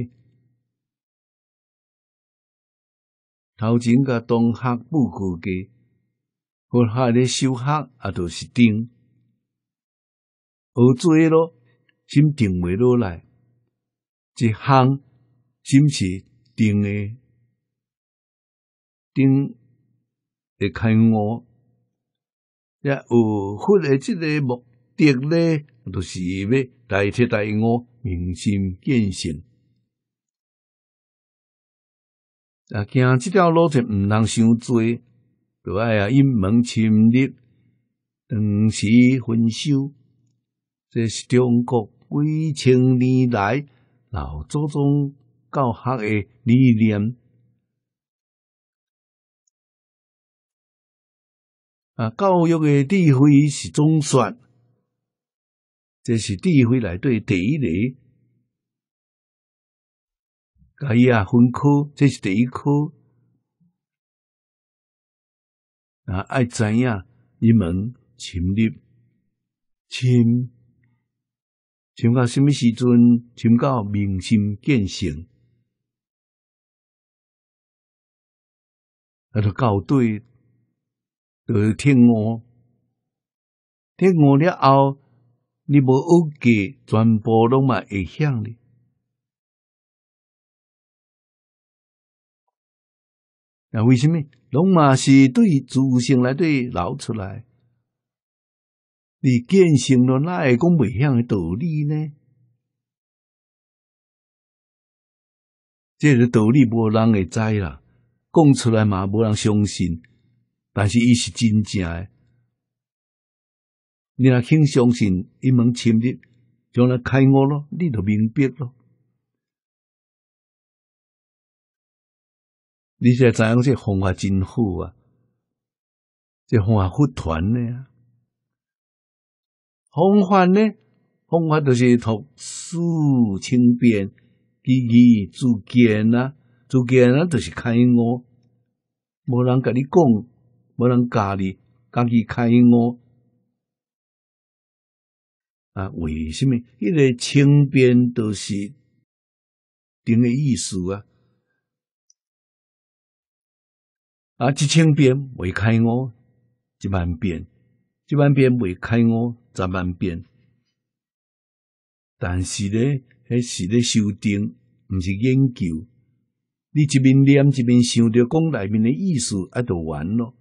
Speaker 1: 头前甲同学不规矩，我下咧修学啊，都是定，学做喽心定未落来，一项心是定诶，定会开我。也，有佛的这个目的，就是要代替代我明心见性。啊，行这条路就唔伤想著爱啊，一门深入，长时分手。这是中国几千年来老祖宗教学的理念。啊，教育嘅智慧是总算，这是智慧来对第一类，家已啊分科，这是第一
Speaker 2: 科啊，爱知影一
Speaker 1: 门深入，深，深到什么时阵，深到明心见性，啊，就搞对。是、听我，听我了后，你无恶给全部
Speaker 2: 拢嘛会响哩？
Speaker 1: 那为什么拢嘛是对祖先来对老出来？你践行了那会讲未响的道理呢？这个道理无人会知啦，讲出来嘛无人相信。但是伊是真正诶，你若肯相信伊门深入，将来开悟
Speaker 2: 咯，你就明白咯。
Speaker 1: 你才知影这方法真好啊！这方法复传呢啊？方法呢？方法就是读套千遍，变，几自见啊，自见啊，就是开悟。无人甲你讲。无人教你，家己开悟。啊？为什么？迄个清
Speaker 2: 便都是顶个意思啊！
Speaker 1: 啊，一千遍未开悟，一万遍，一万遍未开悟，十万遍。但是咧，迄是咧修订，毋是研究。你一面念，一面想着讲内面的意思，啊，就完咯。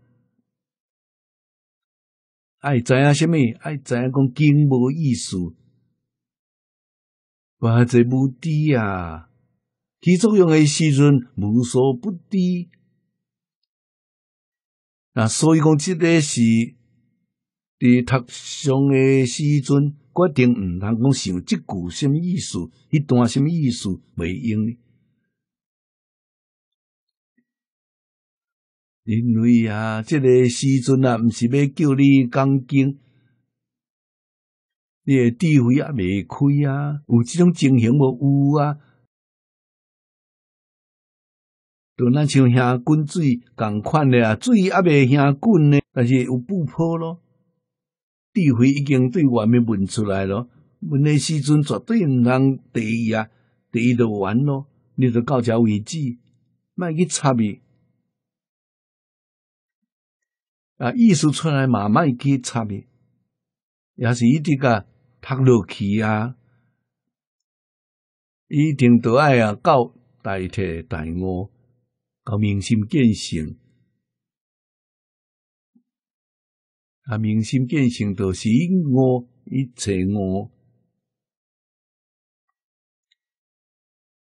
Speaker 1: 爱知影什么？爱知影讲经无意思，哇，这无知啊！起作用诶时阵无所不知，那所以讲，即个是伫读经诶时阵，决定毋通讲想即句什么意思，迄段什么意思，袂用因为啊，这个时阵啊，唔是要叫你讲经，你诶智慧啊未开啊，有这种情形无？有啊？就咱像下滚水共款啊，水啊未下滚诶，但是有布破咯，智慧已经对外面问出来咯。问诶时阵绝对唔通跌啊，跌就完咯，你就到这为止，莫去插伊。啊，艺术出来慢慢有插别，也是一定个读落去啊，一定都爱啊，教大替大悟，
Speaker 2: 教明心见性，啊，
Speaker 1: 明心见性都是我一切我，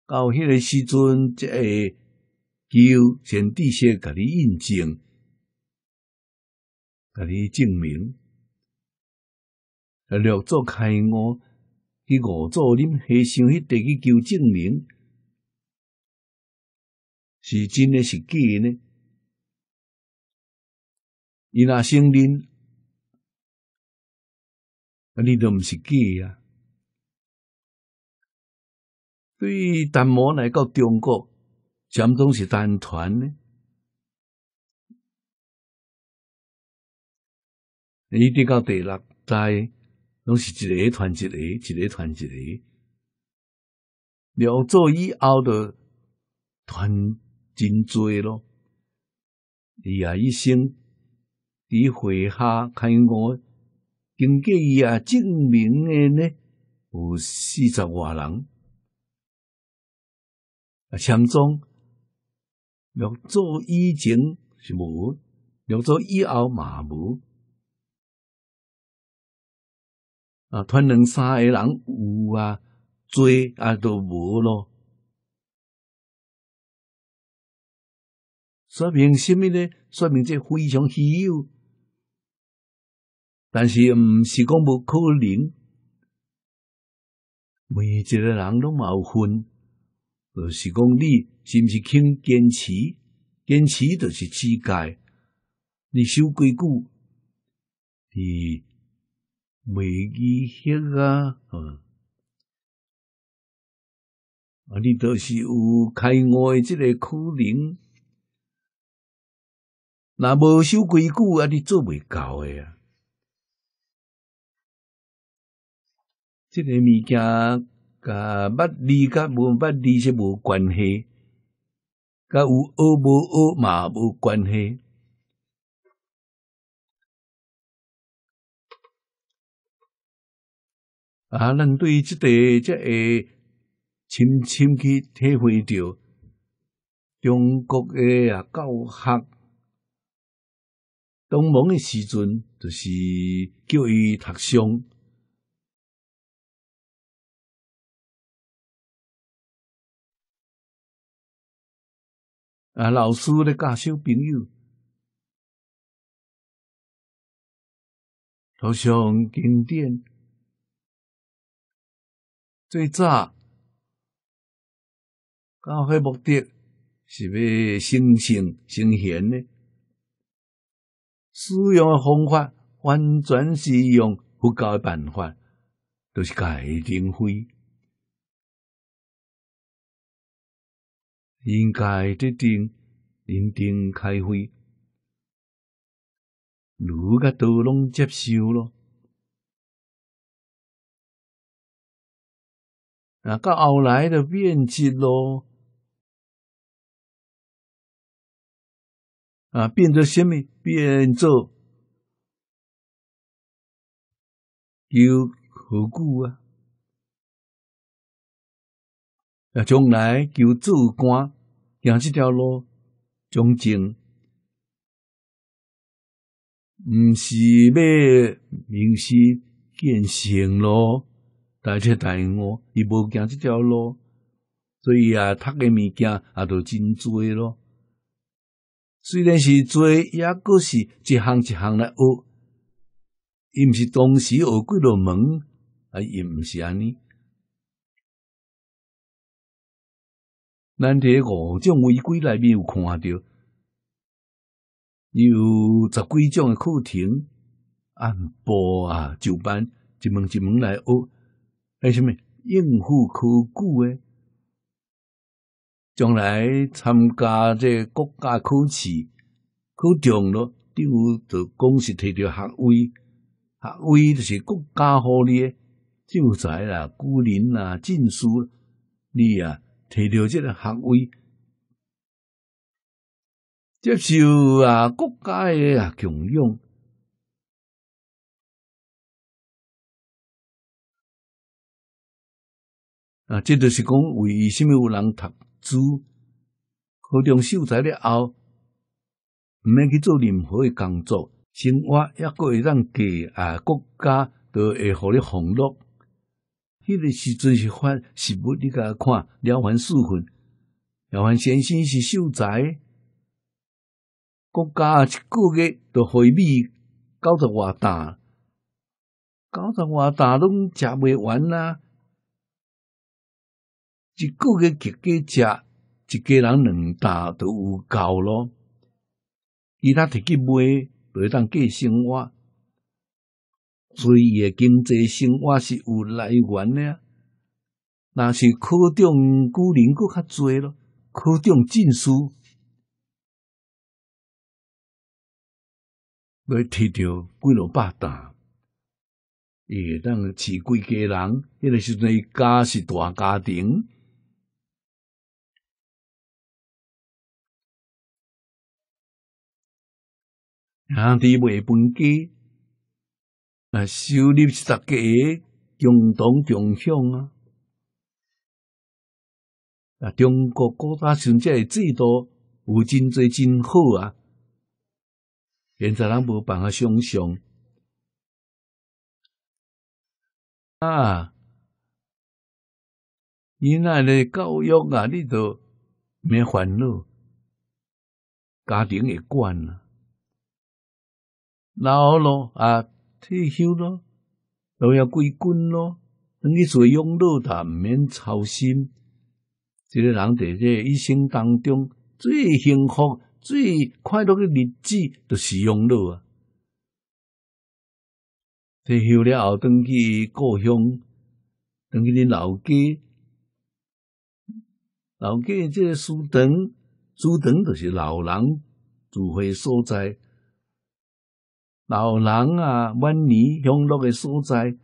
Speaker 1: 到迄个时阵，即个叫先知先甲你验证。甲你证明，六祖开悟，去五祖林和想去地去求证明，是真
Speaker 2: 的是假呢？伊那承认，啊你都毋是假啊。对单摩来到中国，怎总是单传呢？
Speaker 1: 一直到第六代，拢是一个团，一个一个团，一个。两组以后的团真多咯。伊啊，一生伫华夏看我，经过伊啊证明的呢，有四十外人。啊，前宗两组以前是无，两组以后嘛无。啊，团两三个人有啊，
Speaker 2: 追啊都无咯。
Speaker 1: 说明什么呢？说明这非常稀有，但是唔是讲无可能。每一个人都有份。就是讲你是毋是肯坚持？坚持就是世界。你修几句？你袂记迄啊！啊，你著是有开诶，即个可能，若无修规矩啊，你做袂到诶啊。这个物件，甲捌你甲无捌你，是无关系；，甲有恶无恶嘛，无关系。啊，咱对即个、即个，深深去体会着中国的啊教学，当盟的时阵，就是
Speaker 2: 叫伊读商啊，老师咧教小朋友，读商经典，最
Speaker 1: 早教迄目的是要成圣成贤呢，使用的方法完全是用佛教的办法，都是开灯会，应该的灯
Speaker 2: 引灯开会，哪个都拢接受了，啊，到后来就变质咯。啊，变做虾米？变做有何故啊？啊，将来求做官行这条路，
Speaker 1: 从究不是要明心见性咯。大家台湾，我伊无行即条路，所以啊，读诶物件啊都真做咯。虽然是做，抑阁是一行一行来学，伊毋是当时学几落门，啊，伊毋是安尼。咱睇五种违规内面有看着，有十几种诶课程，按部啊，就班一门一门来学。为虾米应付考举诶？将来参加这国家考试，考中了，就着公司摕着学位，学位就是国家福利，教材啦、古林啦、证书，你啊，摕着这个学位，接受啊国家的享用。啊，这就是讲，为甚物有人读书，考上秀才了后，毋免去做任何诶工作，生活抑过会当给啊国家都会互你俸禄。迄个时阵是发，食物，你甲看《了凡四分，了凡先生是秀才，国家一个月都回米九十外大，九十外大拢食袂完啦。一个个自己食，一家人两大都有够咯。伊他摕去买，可以当过生活，所以伊诶经济生活是有来源诶。若是考中古人佫较济咯，考中进书，
Speaker 2: 要摕着几落百担，伊会当饲几家人，迄个时阵家是大家庭。兄弟袂分家，
Speaker 1: 啊，收入十个亿，共同共享啊！啊，中国古代封建制度有真真真好啊，现在咱无办法想象啊。以前的教育啊，你都免烦恼，家庭也管了。老咯啊，退休咯，都要归军咯，等去做养老的，唔免操心。即个人在这一生当中最幸福、最快乐的日子，就是养老啊。退休了后，等去故乡，等去恁老家。老家这个书堂、书堂，就是老人聚会所在。老人啊，晚年享乐的所在。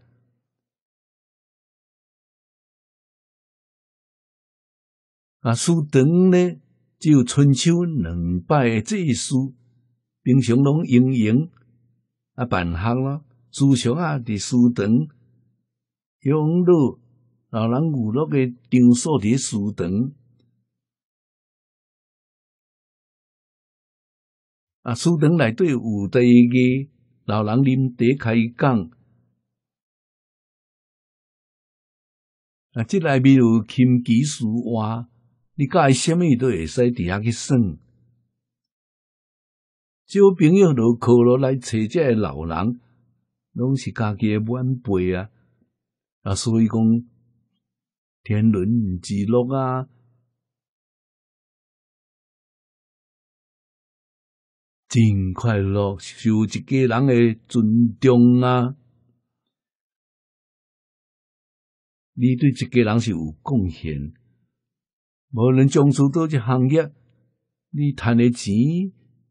Speaker 1: 啊，书堂呢，只有春秋两拜祭一书，平常拢经营啊，办学咯，书修啊，伫书堂享乐，老人娱乐的场所伫书堂。
Speaker 2: 啊，书堂内底有得一个。老人啉茶
Speaker 1: 开讲，啊，即面有琴棋书画，话，你伊虾米都会使伫遐去耍。交朋友都靠落来找这老人，拢是家己诶晚辈啊。啊，所以讲
Speaker 2: 天伦之乐啊。真快乐，受一家人的尊
Speaker 1: 重啊！你对一家人是有贡献，无论从事多一行业，你赚的钱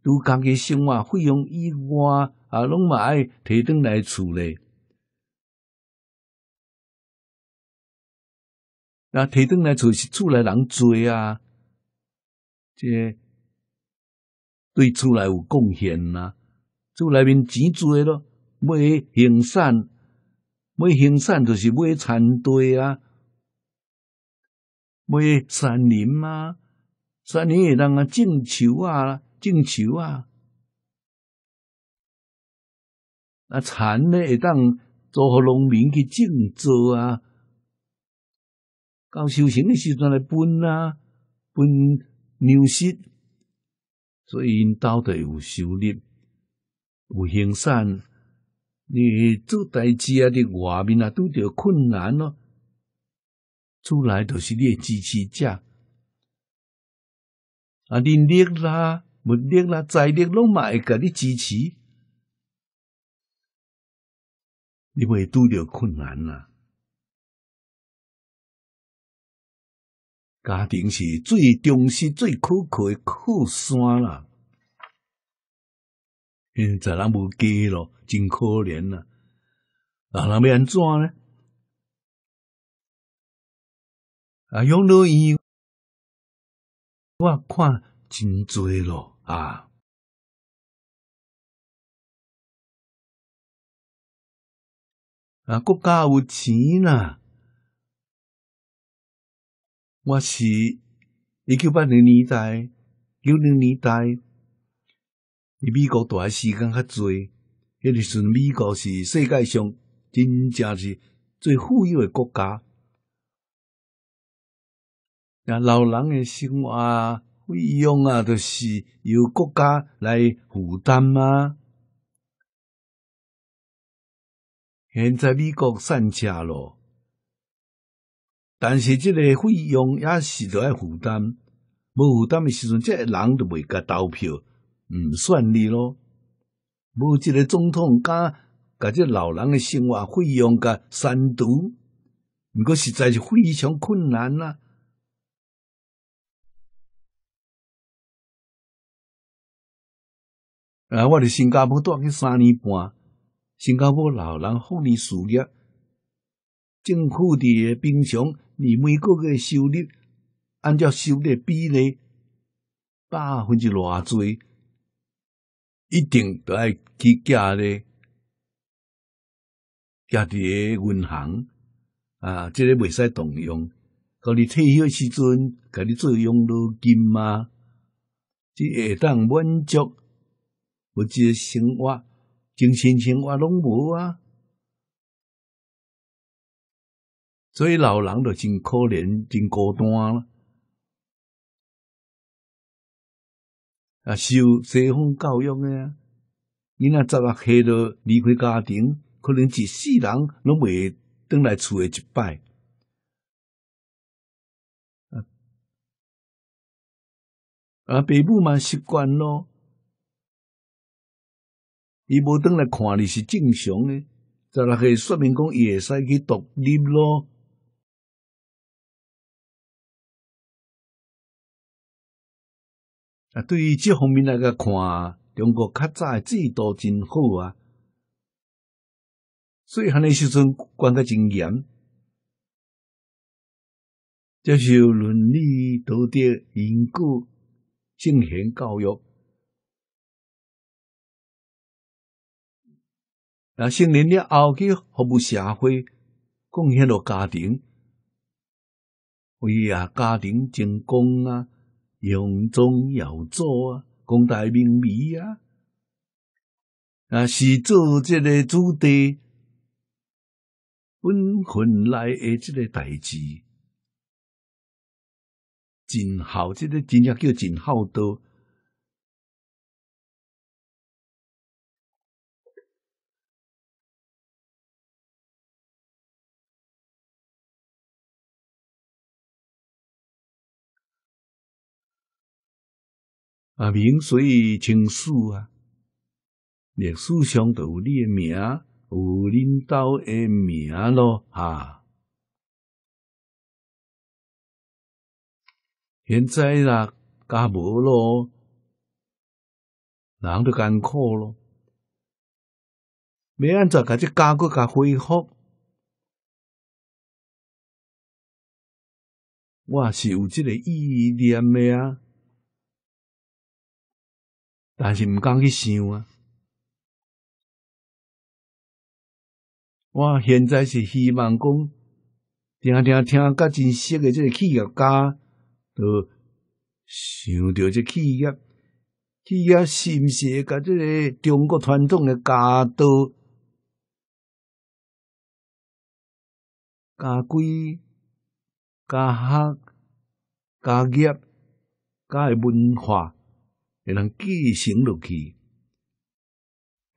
Speaker 1: 都家己生活费用以外，啊，拢嘛爱提转
Speaker 2: 来厝咧。
Speaker 1: 那提转来厝是厝内人做啊，这。对厝内有贡献啦，厝内面钱多咯，买兴善，买兴善就是买田地啊，买山林啊，山林会当啊种树
Speaker 2: 啊，种树啊，啊田
Speaker 1: 呢会当做农民去种作啊，到修行的时阵来分啊，分粮食。所以，因兜底有收入，有行善，你做代志啊，伫外面啊，拄着困难咯，出来都是你诶支持者，啊，人力啦、物力啦、财力拢嘛会给你支持，
Speaker 2: 你袂拄着困难啦。
Speaker 1: 家庭是最忠实、最可靠的靠山啦。现在人无家了，真可怜啦。啊，人要安怎呢？
Speaker 2: 啊，养老院，我看真多咯啊！啊，国家有钱啦。
Speaker 1: 我是一九八零年代、九零年代，美国大的时间较侪。迄时阵，美国是世界上真正是最富有的国家。那老人的生活费用啊，就是由国家来负担吗？现在美国散车咯。但是即个费用也是着爱负担，无负担诶时阵，即个人都未甲投票，毋算利咯。无一个总统敢甲即老人诶生活费用甲删除，毋过实在是非常困难啊。啊，我伫新加坡住去三年半，新加坡老人福利事业政府伫的平常。你每个月收入按照收入比例百分之偌侪，一定都爱去寄咧，寄伫诶银行啊，这个未使动用。到你退休时阵，甲你做养老金嘛，即下当满足，或者生活、精神生活拢无啊。所以老人就真可怜，真孤单了。啊，受西方教育的啊，伊那十六岁就离开家庭，可能一世人拢未等来厝的一摆。
Speaker 2: 啊，爸母嘛习
Speaker 1: 惯咯，伊无等来看你是正常的。十六岁说明讲伊会使去独立咯。啊，对于这方面来个看，中国较早制度真好啊。细汉诶时候管得真严，接受伦理道德、因果、进行教
Speaker 2: 育。啊，成
Speaker 1: 人了后去服务社会，贡献了家庭，为啊家庭成光啊。用宗耀祖啊，光大明威啊！啊，是做这个子弟本分来的这个代志，尽孝这个真正叫尽孝道。啊，名随青史啊，历史上都有你诶名，有领导诶名咯，哈。
Speaker 2: 现在啦，加无咯，人都艰苦咯，要安怎家己家国家恢复，我是有这个意念的啊。但是毋敢去想啊！
Speaker 1: 我现在是希望讲，听听听，甲真实诶，即个企业家都想着即企业，企业是毋是甲即个中国传统诶家道、
Speaker 2: 家规、
Speaker 1: 家学、家业、家诶文化？能继承落去，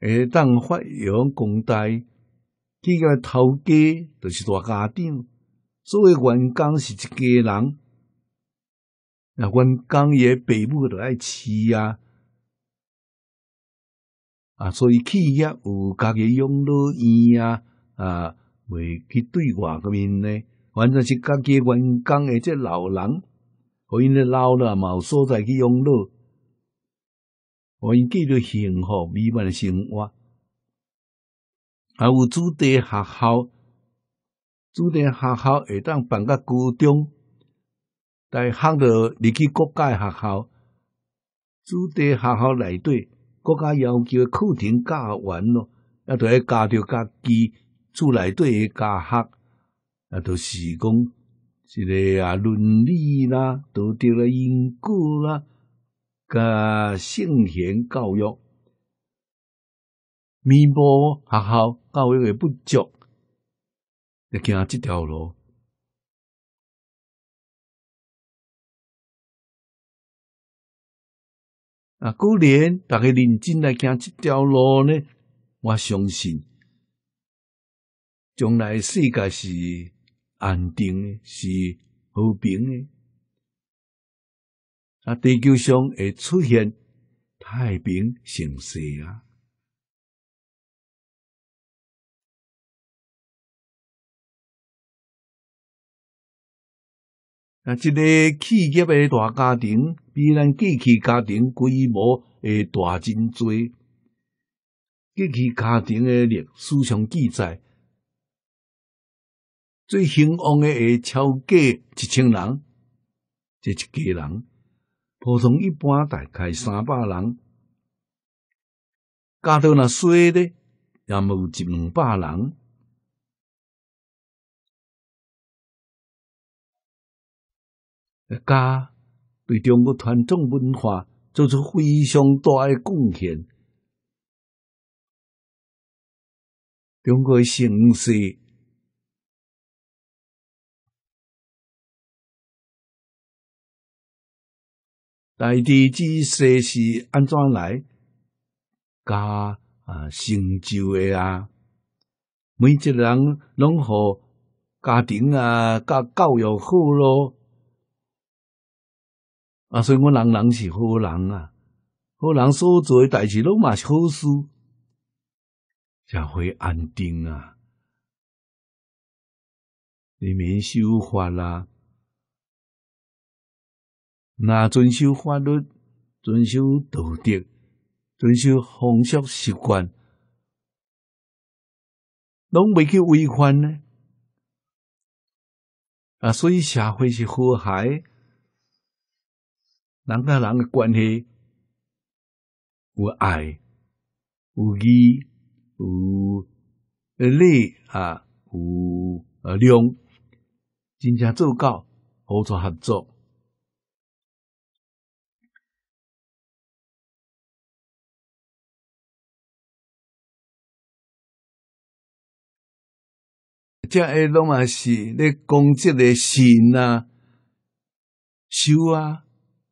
Speaker 1: 也当发扬光大。企业头家著是大家长，所以员工是一家人。那员工爷父母著爱饲呀，啊，所以企业有家己养老院啊，啊，未去对外面呢，完全是家己员工诶，即老人，互因以老了嘛有所在去养老。我因记录幸福美满的生活，还有子弟学校，子弟学校会当办个高中，但学到入去国家学校，子弟学校内底国家要求的课程教完咯，也得加条加机出内底去家学，也都是讲，一个啊伦理啦，都得了因果啦。个性贤教育弥补学校教育的不足，要行这条路。啊，固然大家认真来行这条路呢，我相信将来世界是安定的，是和平的。啊，地球上会出现
Speaker 2: 太平盛世啊！
Speaker 1: 啊，一个企业诶大家庭，比咱个体家庭规模会大真多。个体家庭诶历史上记载，最兴旺诶会超过一千人，即一家人。普通一般大概三百人，加到那衰的也无一两
Speaker 2: 百人。家对中国传统文化做出非常大的贡献，中国形势。大事之事是
Speaker 1: 安怎来？家啊成就诶啊，每一个人拢互家庭啊，甲教育好咯。啊，所以我人人是好人啊，好人所做诶代志拢嘛是好事，才会安定啊，你免修法啦。那遵守法律、遵守道德、遵守风俗习惯，拢未去违反呢？啊，所以社会是和谐，人甲人诶关系有爱、有义、有利啊，有量，真正做到，合作合作。即个拢啊是咧工作咧神啊、收啊、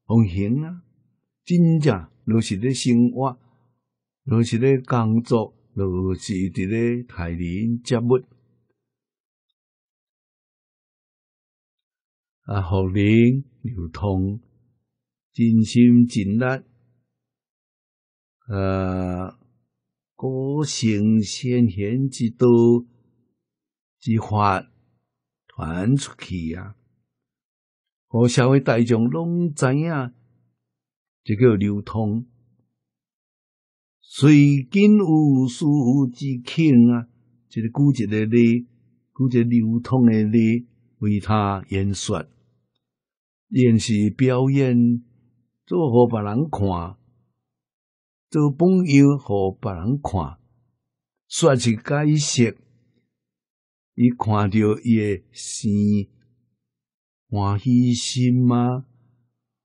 Speaker 1: 奉行啊，真正就是咧生活，就是咧工作，就是伫咧台里接物啊，互人流通，尽心尽力啊，个性先现之道。之法传出去啊，互社会大众拢知影，即叫流通，随今有师父之庆啊，就是古一个咧，古一流通的咧，为他演说，演是表演，做互别人看，做朋友互别人看，算是解释。你看到伊诶生欢喜心吗？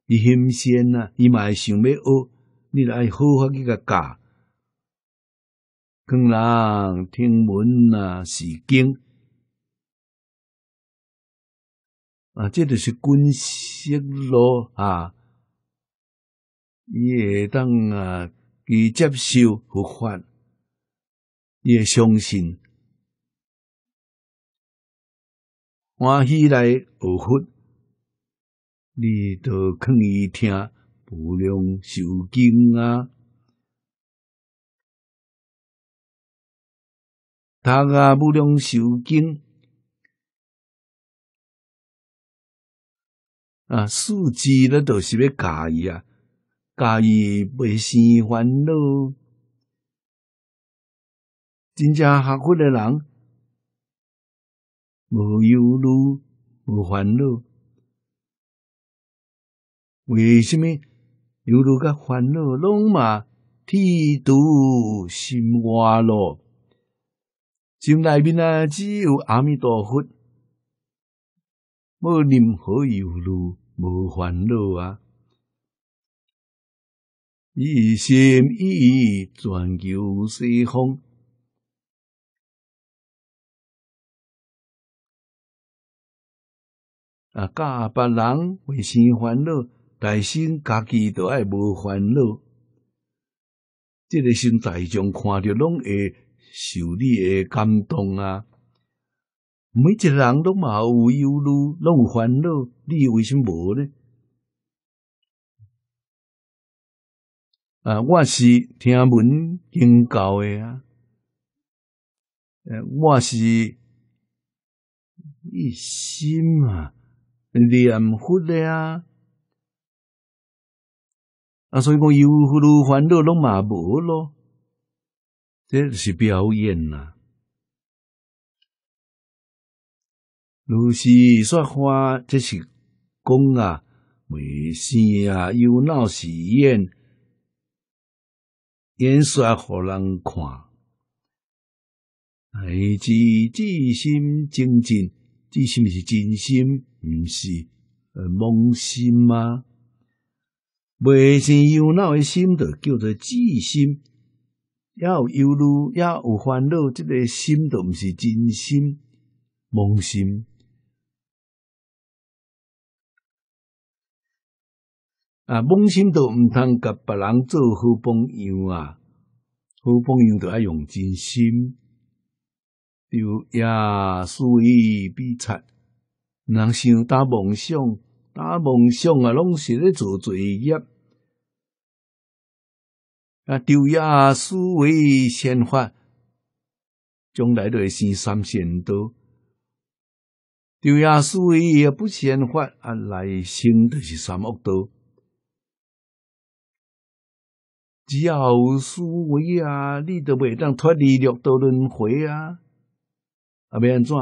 Speaker 1: 伊新鲜啊！伊嘛会想要学，你来好好去甲教。听人听
Speaker 2: 闻啊，是经啊，
Speaker 1: 这就是军息咯啊！伊会当啊，去接受佛法，伊会相信。欢喜来学佛，
Speaker 2: 你都肯伊听，不能受惊啊！大家不能受惊
Speaker 1: 啊！四志咧都是要加伊啊，加伊未生烦恼，真正学
Speaker 2: 佛的人。无忧虑，无烦恼。
Speaker 1: 为什么忧怒跟烦恼拢嘛剃度心话咯？心内面啊，只有阿弥陀佛，无任何忧怒，无烦恼啊！一心一意转求西方。啊！教别人为心烦恼，但心家己都爱无烦恼。这个心大众看着拢会受你诶感动啊！每一个人都嘛有忧虑，拢有烦恼，你为什么无呢？啊！我是听闻经教诶啊！啊，我是一心啊！念佛的啊，啊，所以讲忧苦喽、烦恼拢嘛无喽，这是表演啊。如是说话，这是讲啊，为善啊，有闹喜宴，演说互人看。乃至至心精进，至心是真心。毋是呃，妄心吗？未生有恼诶心，就叫做智心；也有忧虑，也有烦恼，这个心都毋是真心，妄心啊！妄心都毋通甲别人做好朋友啊！好朋友都爱用真心，就也属于比差。人想打梦想，打梦想啊，拢是咧做作业。啊，丢下思维先发，将来就是三善道；丢下思维也不先发，啊，来生就是三恶道。只要思维啊，你都袂当脱离六道轮回啊，啊，袂安怎？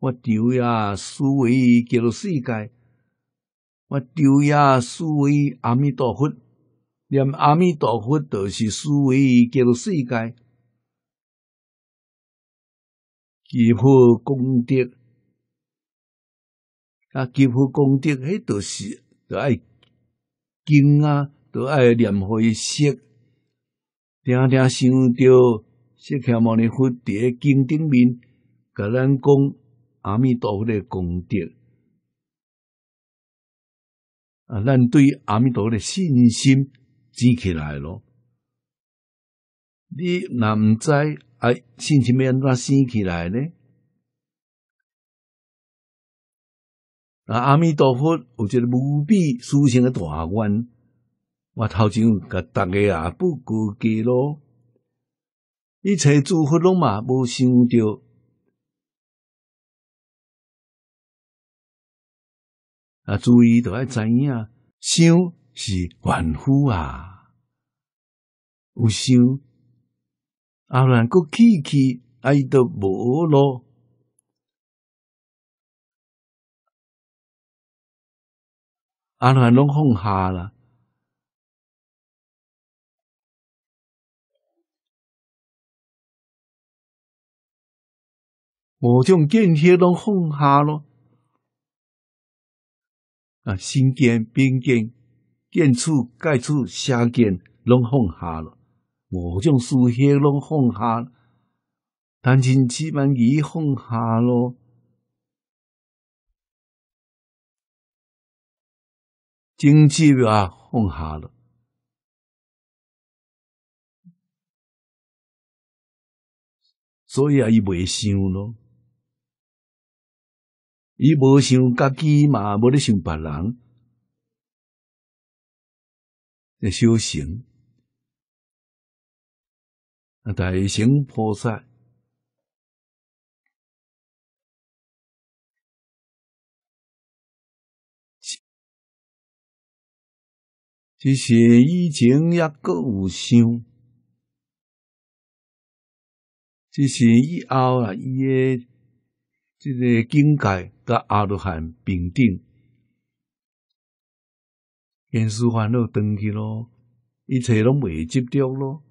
Speaker 1: 我丢呀！思维叫做世界。我丢呀！思维阿弥陀佛，念阿弥陀佛都是思维叫做世界。积福功德，啊！积福功德，迄都是都爱经啊，都爱念佛、念。天天想着释迦牟尼佛在经顶面，甲咱讲。阿弥陀佛的功德啊，咱对阿弥陀佛的信心起起来咯。你若毋知啊，信心要安怎生起来呢？啊，阿弥陀佛，有一个无比殊胜的大愿，我头前甲大个啊，不告忌咯，一切祝福拢嘛，无想着。啊！注意都要知影，修是功夫啊。有修，阿兰个气气爱都
Speaker 2: 无咯。阿兰拢放下啦，
Speaker 1: 我种见血拢放下咯。新建、扩建、建筑、盖厝、新建，拢放下了，五种事业拢放下，但是起码已放下咯，
Speaker 2: 经济也放下了。所以啊，伊未想咯。伊无想家己嘛，无咧想别人，在修行，啊，大行破散，只是以前也阁
Speaker 1: 有想，只是以后啊，伊诶。即个境界甲阿罗汉平等，眼、耳、烦恼断去咯，一切拢未执着咯。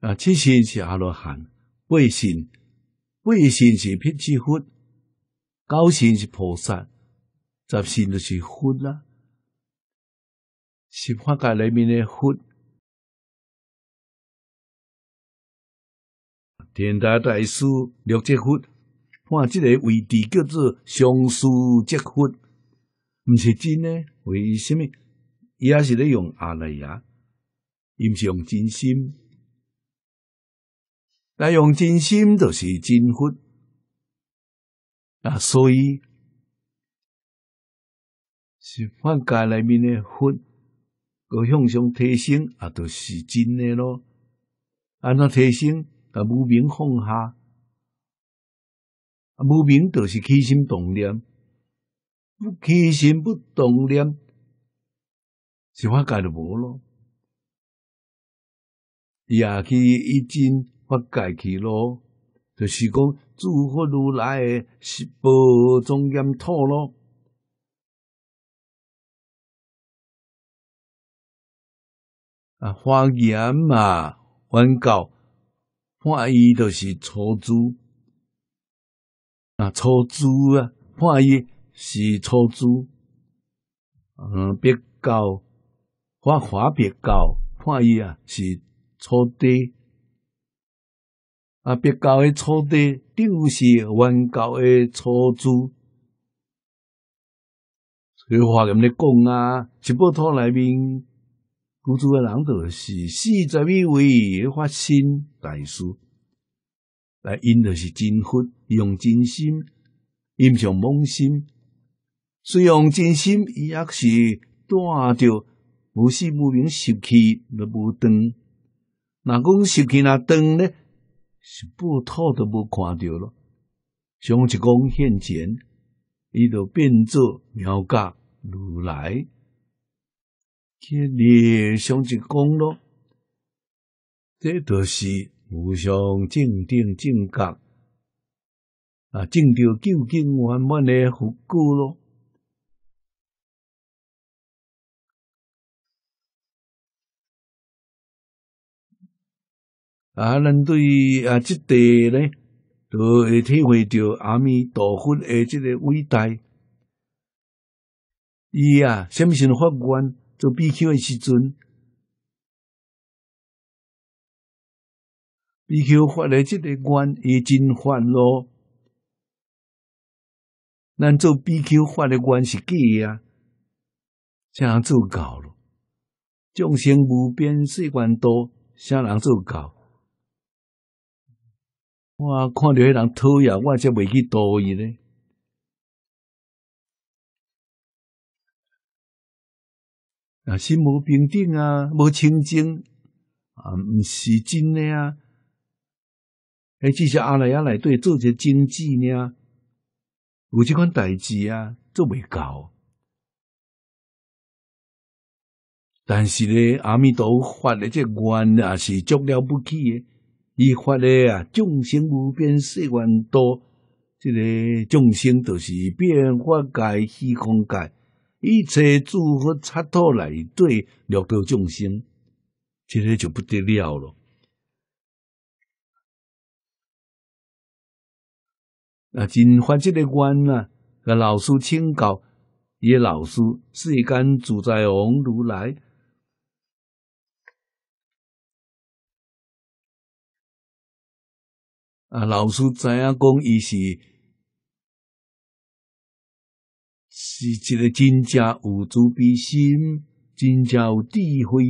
Speaker 1: 啊，七心是阿罗汉，八心八心是辟支佛，九心是菩萨，十心就是佛啦，
Speaker 2: 十法界里面的佛。
Speaker 1: 天台大师六积佛，看即个位置叫做上书积佛，毋是真呢？为虾米？也是咧用阿赖耶，毋是用真心。那用真心就是真佛，啊，所以是法界内面的佛，个向上提升啊，就是真诶咯。安怎提升。但无名放下，啊，无名就是起心动念，不起心不动念，是法界就无咯。也去一尊法界去咯，就是讲诸佛如来的十波
Speaker 2: 中间土咯。
Speaker 1: 啊，欢迎嘛，原教判伊著是出租，啊，出租啊，判伊是出租，嗯，别高，花花别高，判伊啊是出租，啊，别高诶出租就是原告诶出租，所以话院的讲啊，就不同内面。古祖嘅人读是四十米位发生大师，来因就是真佛，用真心，因象梦心，虽用真心，伊也是带着无始无明习气来不登。哪公习气那断呢？是不透的无看到咯。像一讲现前，伊就变作妙觉如来。去立上一个功咯。这著是无上正定正觉啊，证着究竟圆满
Speaker 2: 的佛果咯！
Speaker 1: 啊，咱对啊，即地咧，都会体会到阿弥陀佛诶，即个伟大。伊啊，心性发愿。做 BQ
Speaker 2: 的时阵，BQ
Speaker 1: 发的这个愿也真烦咯。咱做 BQ 发的愿是假呀，怎人做搞了？众生无边，世间多，啥人做搞？我看到迄人讨厌，我才未去多伊咧。啊，心无平等啊，无清净啊，毋是真诶啊。诶，只是阿赖耶内底做个精致呢，有即款代志啊，做袂到。但是咧，阿弥陀佛的这愿啊，是足了不起诶。伊发的啊，众生无边，十愿多，这个众生都是变化界、虚空界。一切诸佛插头来对六道众生，这个就不得了了。啊，进发这个关呢？个老师请教，伊老师世间主在王如来。
Speaker 2: 啊，老师知影讲伊是。是一个真正有慈悲心、真正有智慧、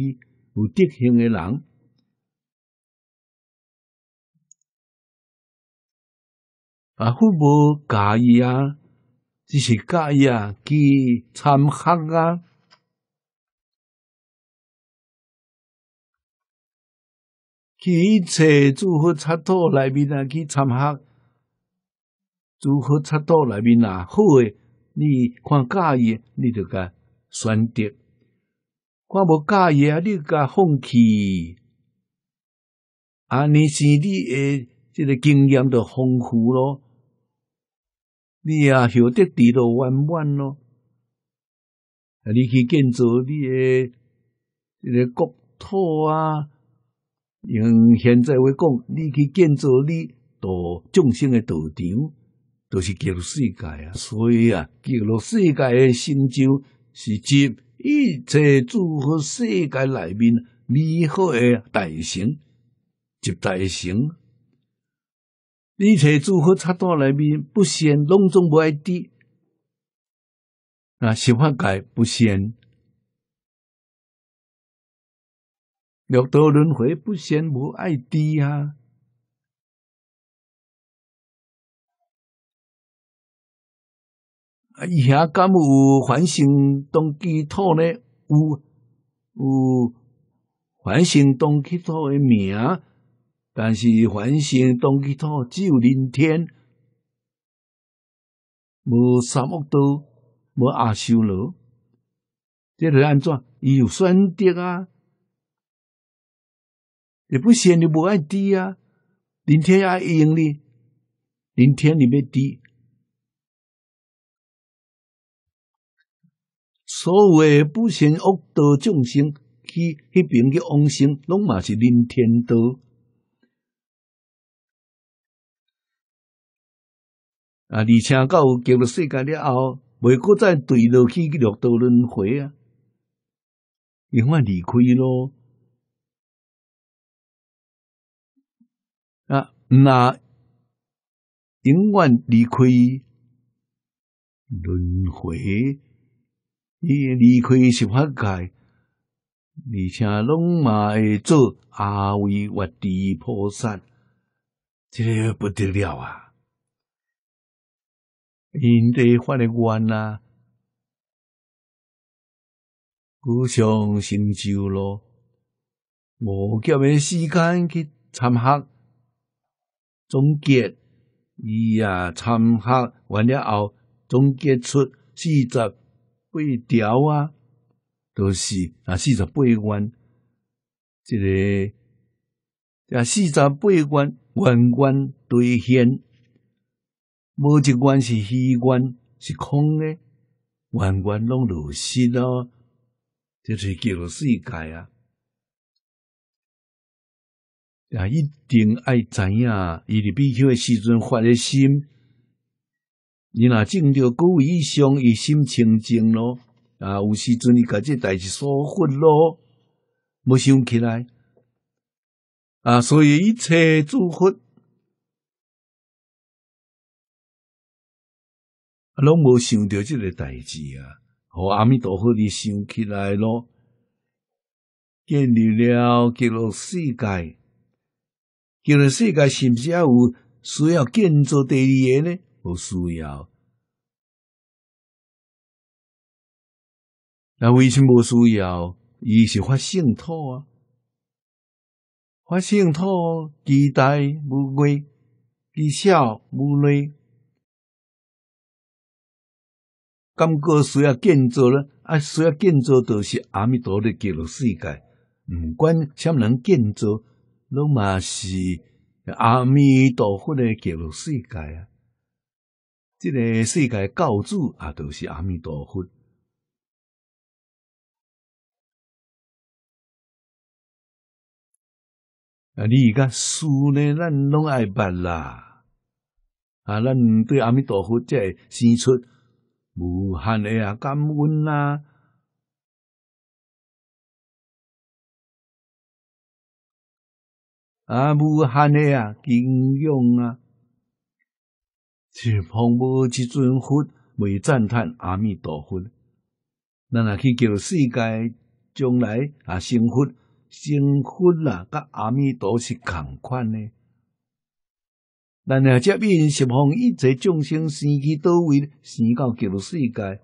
Speaker 2: 有德行的人。啊，父母教伊啊？只是教伊啊，去参学啊，去一切诸佛刹
Speaker 1: 土里面啊，去参学诸佛刹土里面啊，好的。你看，介意你就该选择；看无介意啊，你就放弃。啊，你是你诶，即个经验就丰富了，你也晓得道路弯弯了。啊，你去建造你诶，这个国土啊，用现在话讲，你去建造你导众生诶道场。都是极乐世界啊，所以啊，极乐世界诶，成就是集一切诸佛世界内面美好诶大成，集大成，一切诸佛七道内面不嫌拢总无爱啲，啊，十法界不嫌
Speaker 2: 六道轮回不嫌无爱啲啊。
Speaker 1: 啊，以下干有凡星当基土呢，有有凡星当基土的名，但是凡星当基土只有林天，无三恶道，无阿修罗。这个安怎？伊有选择啊，也不嫌你无爱滴啊。
Speaker 2: 林天阿用哩，林天你要滴。
Speaker 1: 所谓不善恶道众生，去迄边去往生，拢嘛是临天道
Speaker 2: 啊！而且到叫乐世界
Speaker 1: 了后，袂搁再对落去六道轮回啊！永远离开咯啊！那永远离开轮回。伊离开十法界，而且拢嘛会做阿维越地菩萨，这个不得了啊！因地发的愿啊，故想成就咯。我叫人时间去参学总结，伊啊参学完了后总结出四十。八条啊，都是啊四十八关，这个啊四十八关，万关兑现，无一关是虚关，是空的，万关拢落实咯，这是旧世界啊！啊，一定爱知影，伊伫比丘个时阵发诶心。你若种到高以上，一心清净咯，啊，有时阵你搞这代志疏忽咯，无想起来，啊，所以一切祝
Speaker 2: 福，拢
Speaker 1: 无想到即个代志啊，和阿弥陀佛，你想起来咯，建立了极乐世界，极乐世界是不是要有需要建造第二个呢？无需要，
Speaker 2: 那为甚无需要？伊是发信土啊！发信土，期待
Speaker 1: 无畏，极笑无泪。感觉需要建造呢？啊，需要建造都是阿弥陀的极乐世界，毋管啥人建造，拢嘛是阿弥陀佛的极乐世界啊！这个世界教主啊，都是阿弥陀佛。
Speaker 2: 啊，你依家输呢，咱
Speaker 1: 拢爱白啦。啊，咱对阿弥陀佛，即系生出无限的啊感恩啊，
Speaker 2: 啊，无限的啊
Speaker 1: 敬仰啊。十方母即尊佛未赞叹阿弥陀佛，咱若去叫世界将来啊成佛，成佛啦，甲阿弥陀是共款呢。咱若接引十方一切众生生起倒位，生
Speaker 2: 到叫世界。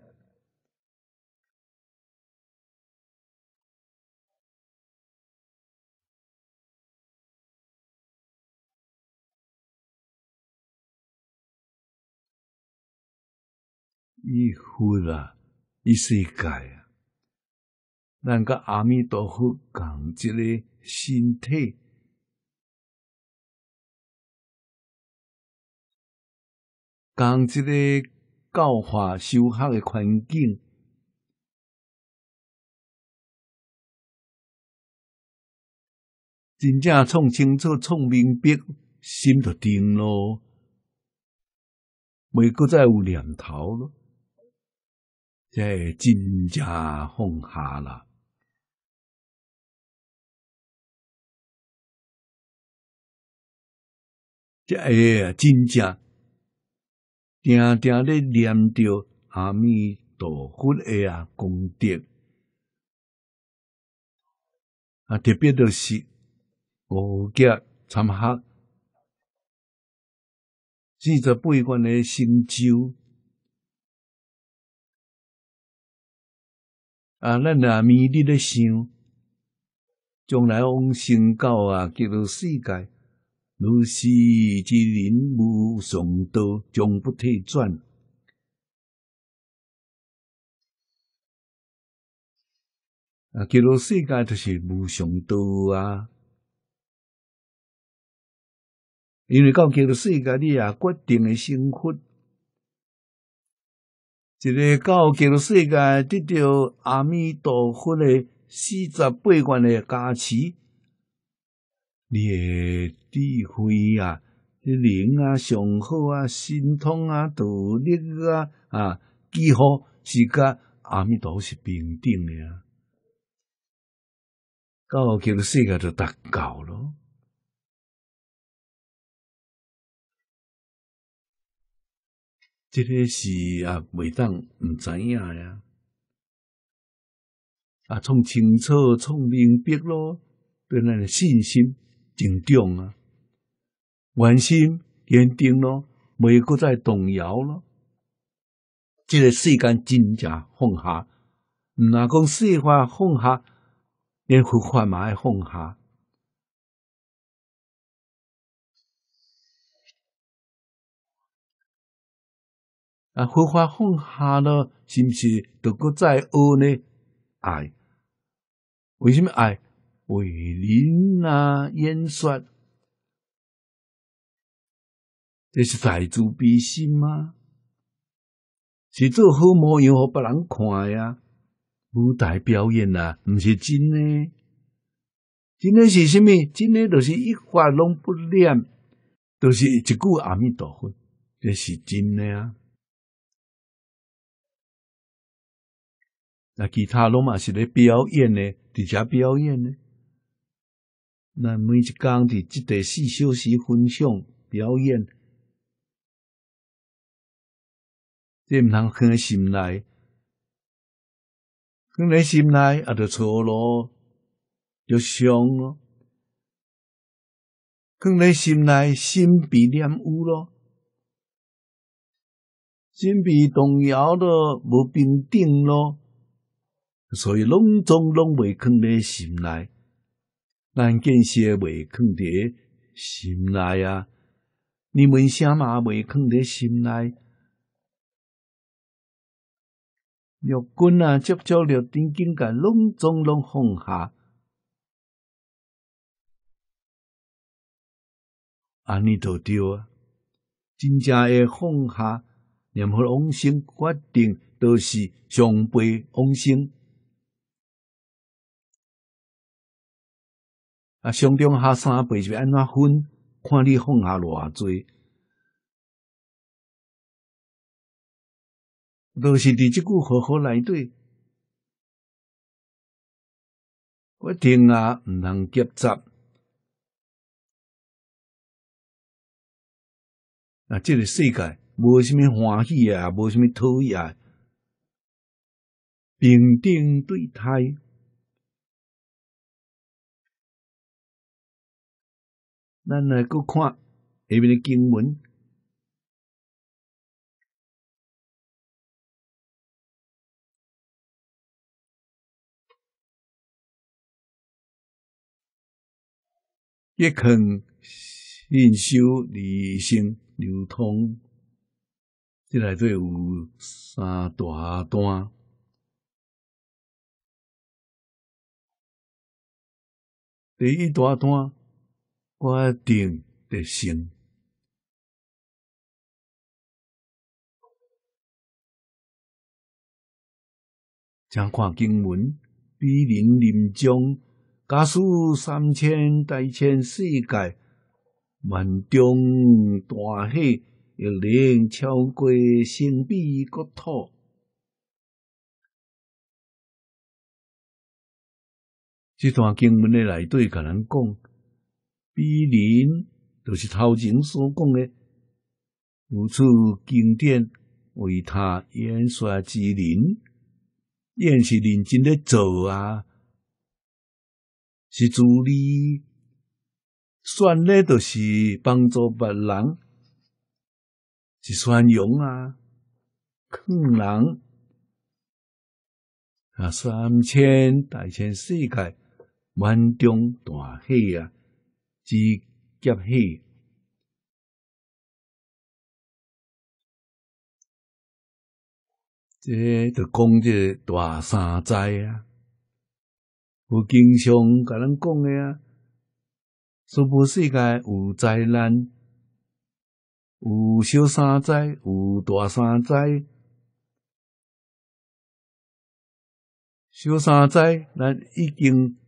Speaker 1: 伊佛啦，伊世界啊！人甲阿弥陀佛讲这个身体，
Speaker 2: 讲这个教化修学的环境，真正创清楚、创明白，
Speaker 1: 心就定咯，未搁再有念头咯。即系真正放下啦！即下啊，真正定定咧念着阿弥陀佛下啊功德啊，特别都是五戒参学四十八愿嘅心咒。
Speaker 2: 啊，咱啊，面伫咧想，
Speaker 1: 将来往生到啊极乐世界，如是之人无上道，终不退转。
Speaker 2: 啊，极乐世界就是无上道啊，
Speaker 1: 因为到极乐世界，你啊决定生活，一个高洁的世界，得到阿弥陀佛的四十八万的加持，你的智慧啊、灵啊、上好啊、神通啊、道力啊啊，几乎是甲阿弥陀是平等的啊。
Speaker 2: 高洁的世界就达高了。这个事也未
Speaker 1: 当唔知影呀，啊，创清楚、创明白咯，对咱的信心增长啊，决心坚定咯，搁再动摇咯。这个世间真假放下，唔呐讲世法放下，连佛法嘛要放下。
Speaker 2: 啊，佛法放
Speaker 1: 下了，是不是得个再恶呢？爱，为什么爱？为人啊、言说，这是财珠比心吗？是做好模样，给别人看呀？舞台表演啊，不是真的。真的是什么？真的就是一话拢不念，都是一句阿弥陀佛，这是真的啊！那其他拢嘛是咧表演呢，伫遮表演呢。那每一工伫即第四小时分
Speaker 2: 享表演，这毋通放
Speaker 1: 咧心内，放咧心内也着错咯，着伤咯。放咧心内心被玷污咯，心被动摇咯，无平定咯。所以拢总拢未藏伫心内，咱见些未藏伫心内啊！你们啥嘛未藏伫心内？玉君啊，接触到顶境界，拢总拢放
Speaker 2: 下安
Speaker 1: 尼都对啊！真正诶放下任何往生决定都是上辈往生。
Speaker 2: 啊，上中下三辈是安怎分？看你放下偌侪，都是伫即句好好来对，我停下毋通急杂。啊，即个世界无虾米欢喜啊，无虾米讨厌，平定对待。咱来搁看下面的经文，一肯信修理心流通，这内底有三大段。第一大段。我定的心。
Speaker 1: 请看经文，比人临终，假使三千、大千世界，万中大喜，也难超过心比国土。这段经文的内对，甲咱讲。比邻就是头前所讲的，如此经典为他演说之人，也是认真的做啊，是助理，算咧就是帮助别人，是宣容啊，劝人啊，三千大千世界，万众大喜啊。是劫害，这就讲这大三灾啊！我经常甲咱讲的啊，娑婆世界有灾难，有小三灾，有大三灾。
Speaker 2: 小三灾，咱已经。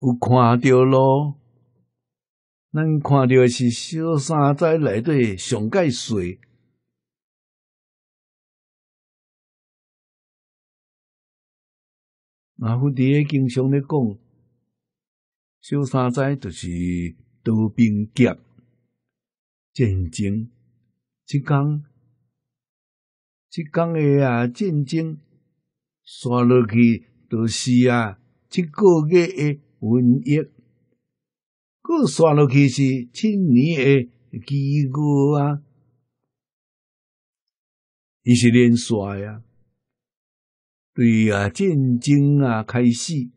Speaker 1: 有看到咯，咱看到的是小三仔内底上盖水。那伫诶经常咧讲，小三仔就是刀兵劫、战争。即工即工诶啊，战争刷落去就是啊，即个月。诶。瘟疫，佫刷落去是千年诶饥饿啊，伊是连耍啊，对啊，战
Speaker 2: 争啊开始，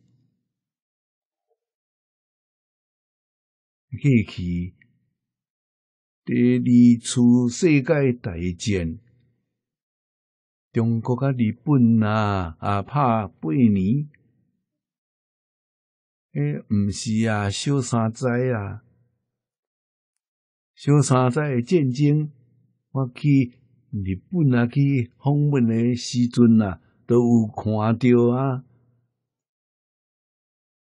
Speaker 1: 过去第二次世界大战，中国甲日本啊啊，拍八年。诶，毋是啊，小三灾啊，小三灾诶战争，我去日本啊，去访问诶时阵啊，都有看着啊。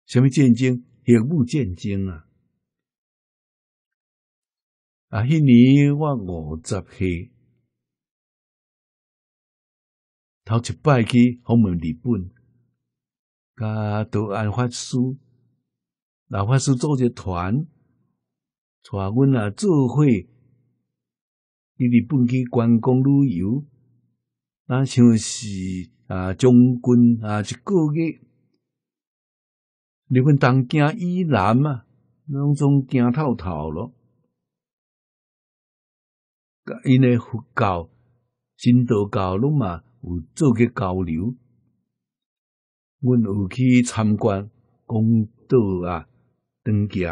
Speaker 1: 什么战争？核武战争啊！
Speaker 2: 啊，迄年我五十岁，
Speaker 1: 头一摆去访问日本。甲道安法师，老法师组一团，带阮啊做伙去日本去观光旅游，那像是啊将军啊，一个月，你们当京以南啊，拢总惊透头咯。甲因诶佛教、新道教拢嘛有做个交流。阮有去参观公道啊、长崎，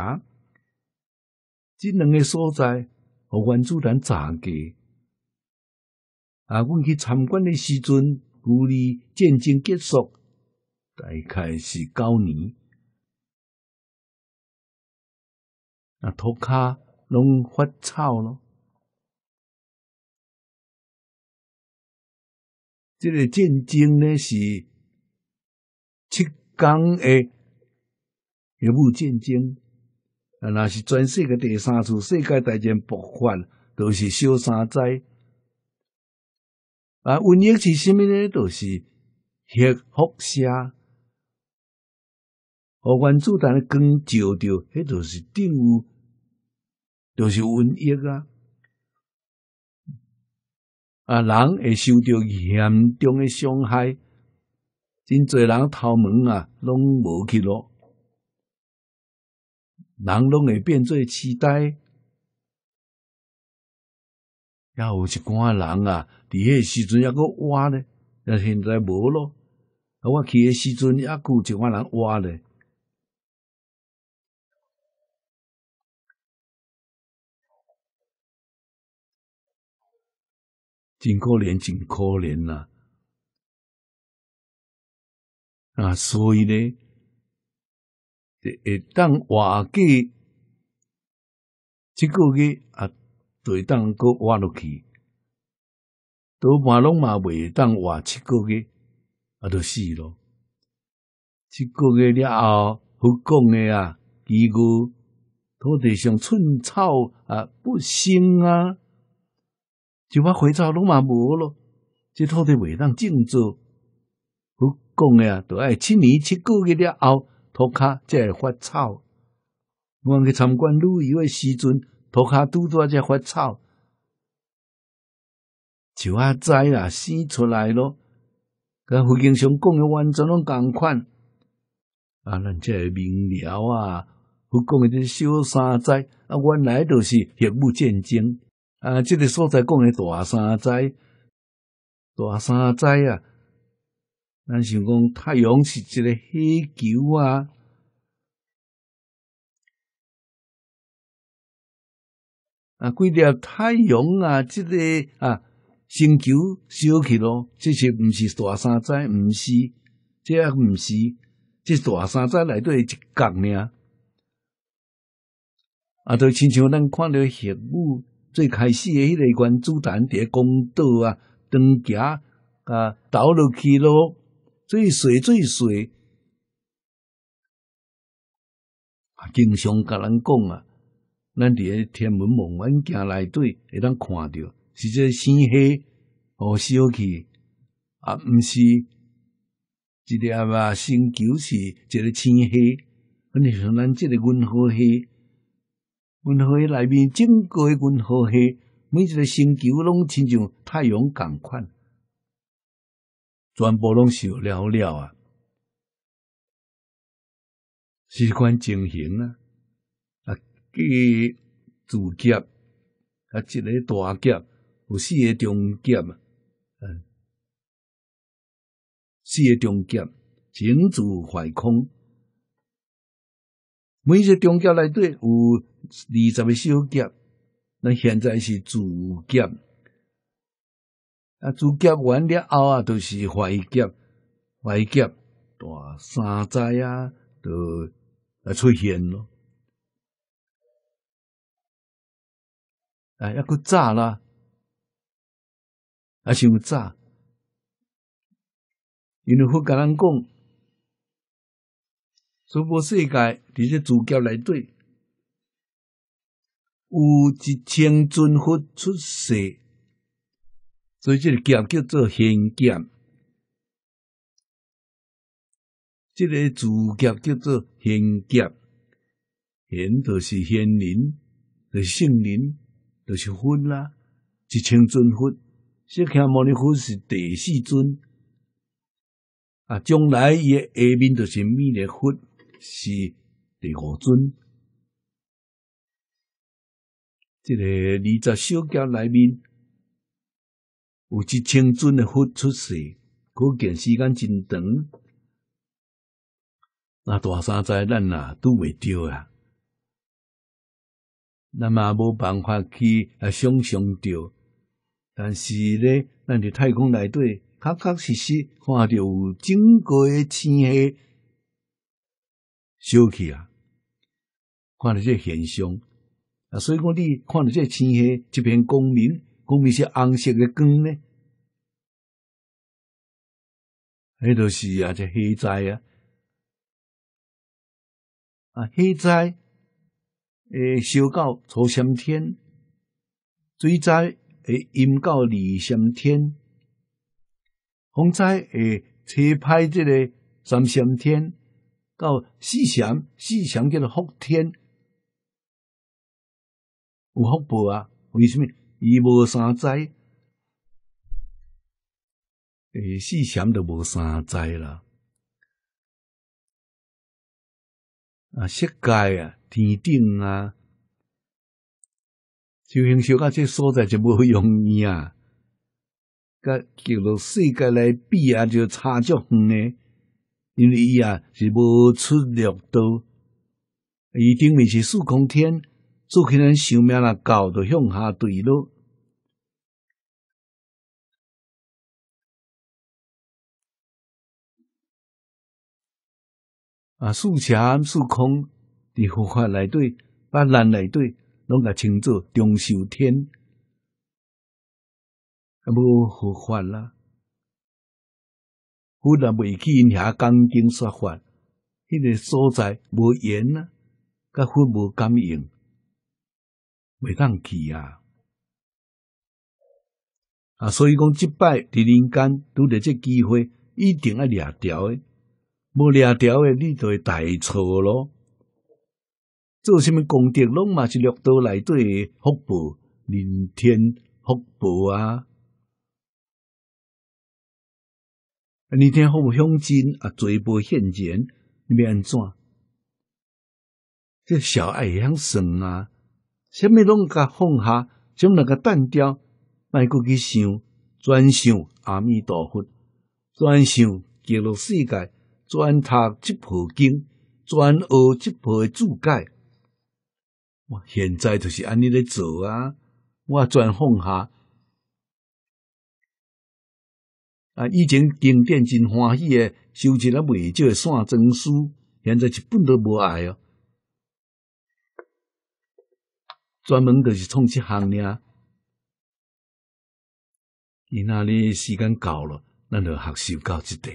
Speaker 1: 即两个所在互原子人炸过。啊，阮去参观的时阵，距离战争结束
Speaker 2: 大概是九年，啊，涂骹拢发草了。这个战争呢是。
Speaker 1: 七天的业务战争，啊，那是全世界第三次世界大战爆发，都是小三灾。啊，瘟疫是甚物呢？著是核辐射，核原子弹诶光照着，迄著是病毒，就是瘟疫啊！啊，人会受到严重诶伤害。真侪人偷门啊，拢无去咯。人拢会变做痴呆，也有一寡人啊，伫迄时阵抑阁活咧，但现在无咯。啊，我去迄时阵，也有一寡人活咧。
Speaker 2: 真可怜，真可怜呐。
Speaker 1: 啊，所以呢，会当挖个几个月啊，对当个挖落去，多半拢嘛未当挖几个月啊，就死咯。几个月了后，佛讲的啊？一个土地上寸草啊不生啊，就把花草拢嘛无咯，这土地未当种植。讲诶啊，都爱七年七个月了后，涂骹才会发臭。我去参观旅游诶时阵，涂骹拄啊才发臭，树啊，仔啦死出来咯。甲胡经雄讲诶，完全拢共款。啊，咱即个明了啊。胡讲诶，即小三寨啊，原来都是血目见精啊。即个所在讲诶大三寨，大三寨啊。咱想讲，太阳是一个黑球啊！啊，规条太阳啊，这个啊，星球烧去咯，即是毋是大山灾，毋是，这也毋是，这大山灾来对一角尔。啊，都亲像咱看到核武最开始诶迄个原子弹，伫公道啊，当家啊，投落去咯。最水最水啊！经常甲咱讲啊，咱伫个天文望远镜内底会当看着是这星系和小气啊，毋是一只啊星球是这个星系，可能是咱即个银河系，银河系内面整个银河系每一个星球拢亲像太阳共款。全部拢受了了啊！是一款中型啊，啊，基主劫啊，一个大劫，有四个中劫啊，啊，四个中夹情主怀空，每一个中劫内底有二十个小劫，那现在是主劫。啊，主教完了后啊，都是坏劫、坏劫，大三灾啊，都啊出现了。
Speaker 2: 啊，要个炸啦，
Speaker 1: 啊，想炸，因为佛咱讲，娑婆世界这主教内底，有一千尊佛出世。所以这个劫叫做现劫，这个主角叫做现劫，现就是现灵，就是圣灵，就是佛啦，一千尊佛。释迦牟尼佛是第四尊，啊，将来伊下面就是弥勒佛，是第五尊。即个二十小劫内面。有一青春的付出时，可见时间真长。那大山在咱啊拄袂着啊，咱嘛无办法去啊想象着。但是咧，咱伫太空内底确确实实看着有整个诶星系小气啊！看着这现象啊，所以我你看着这星系一片光明。有们是红色的光呢，哎，著是啊，这黑灾啊，啊，黑灾诶，烧到初三天，水灾诶，淹到二三天，洪灾诶，车拍这个三三天到四祥，四祥叫做福天，有福报啊？为什么？伊无三灾，诶，四仙都无三灾啦。
Speaker 2: 啊，世界啊，天顶啊，
Speaker 1: 修行小甲这所在就无容易啊，甲叫做世界来比啊，就差足远呢。因为伊啊是无出入道，伊顶面是四空天，做起能寿命啊高到向下坠落。啊，竖墙、四空，伫佛法内底，把咱内底拢甲称作中寿天，啊，无佛法啦。佛若未去因遐讲经说法，迄个所在无缘啊，甲佛无感应，未当去啊。啊，所以讲，即摆伫人间拄着即机会，一定要掠调诶。无掠条诶，你就会大错咯。做虾米功德，拢嘛是掠到内底福报，人天福报啊！人天福报香金啊，追无现钱，你要安怎？即小爱会晓算啊，虾米拢甲放下，将两个单掉卖过去，想转向阿弥陀佛，转向极乐世界。专读这部经，专学这部的注解。我现在就是安尼咧做啊，我全放下。啊，以前经典真欢喜诶，收集了微少诶散装书，现在一本都无爱哦。专门就是创这项咧。今仔日时间到了，咱就学习到即块。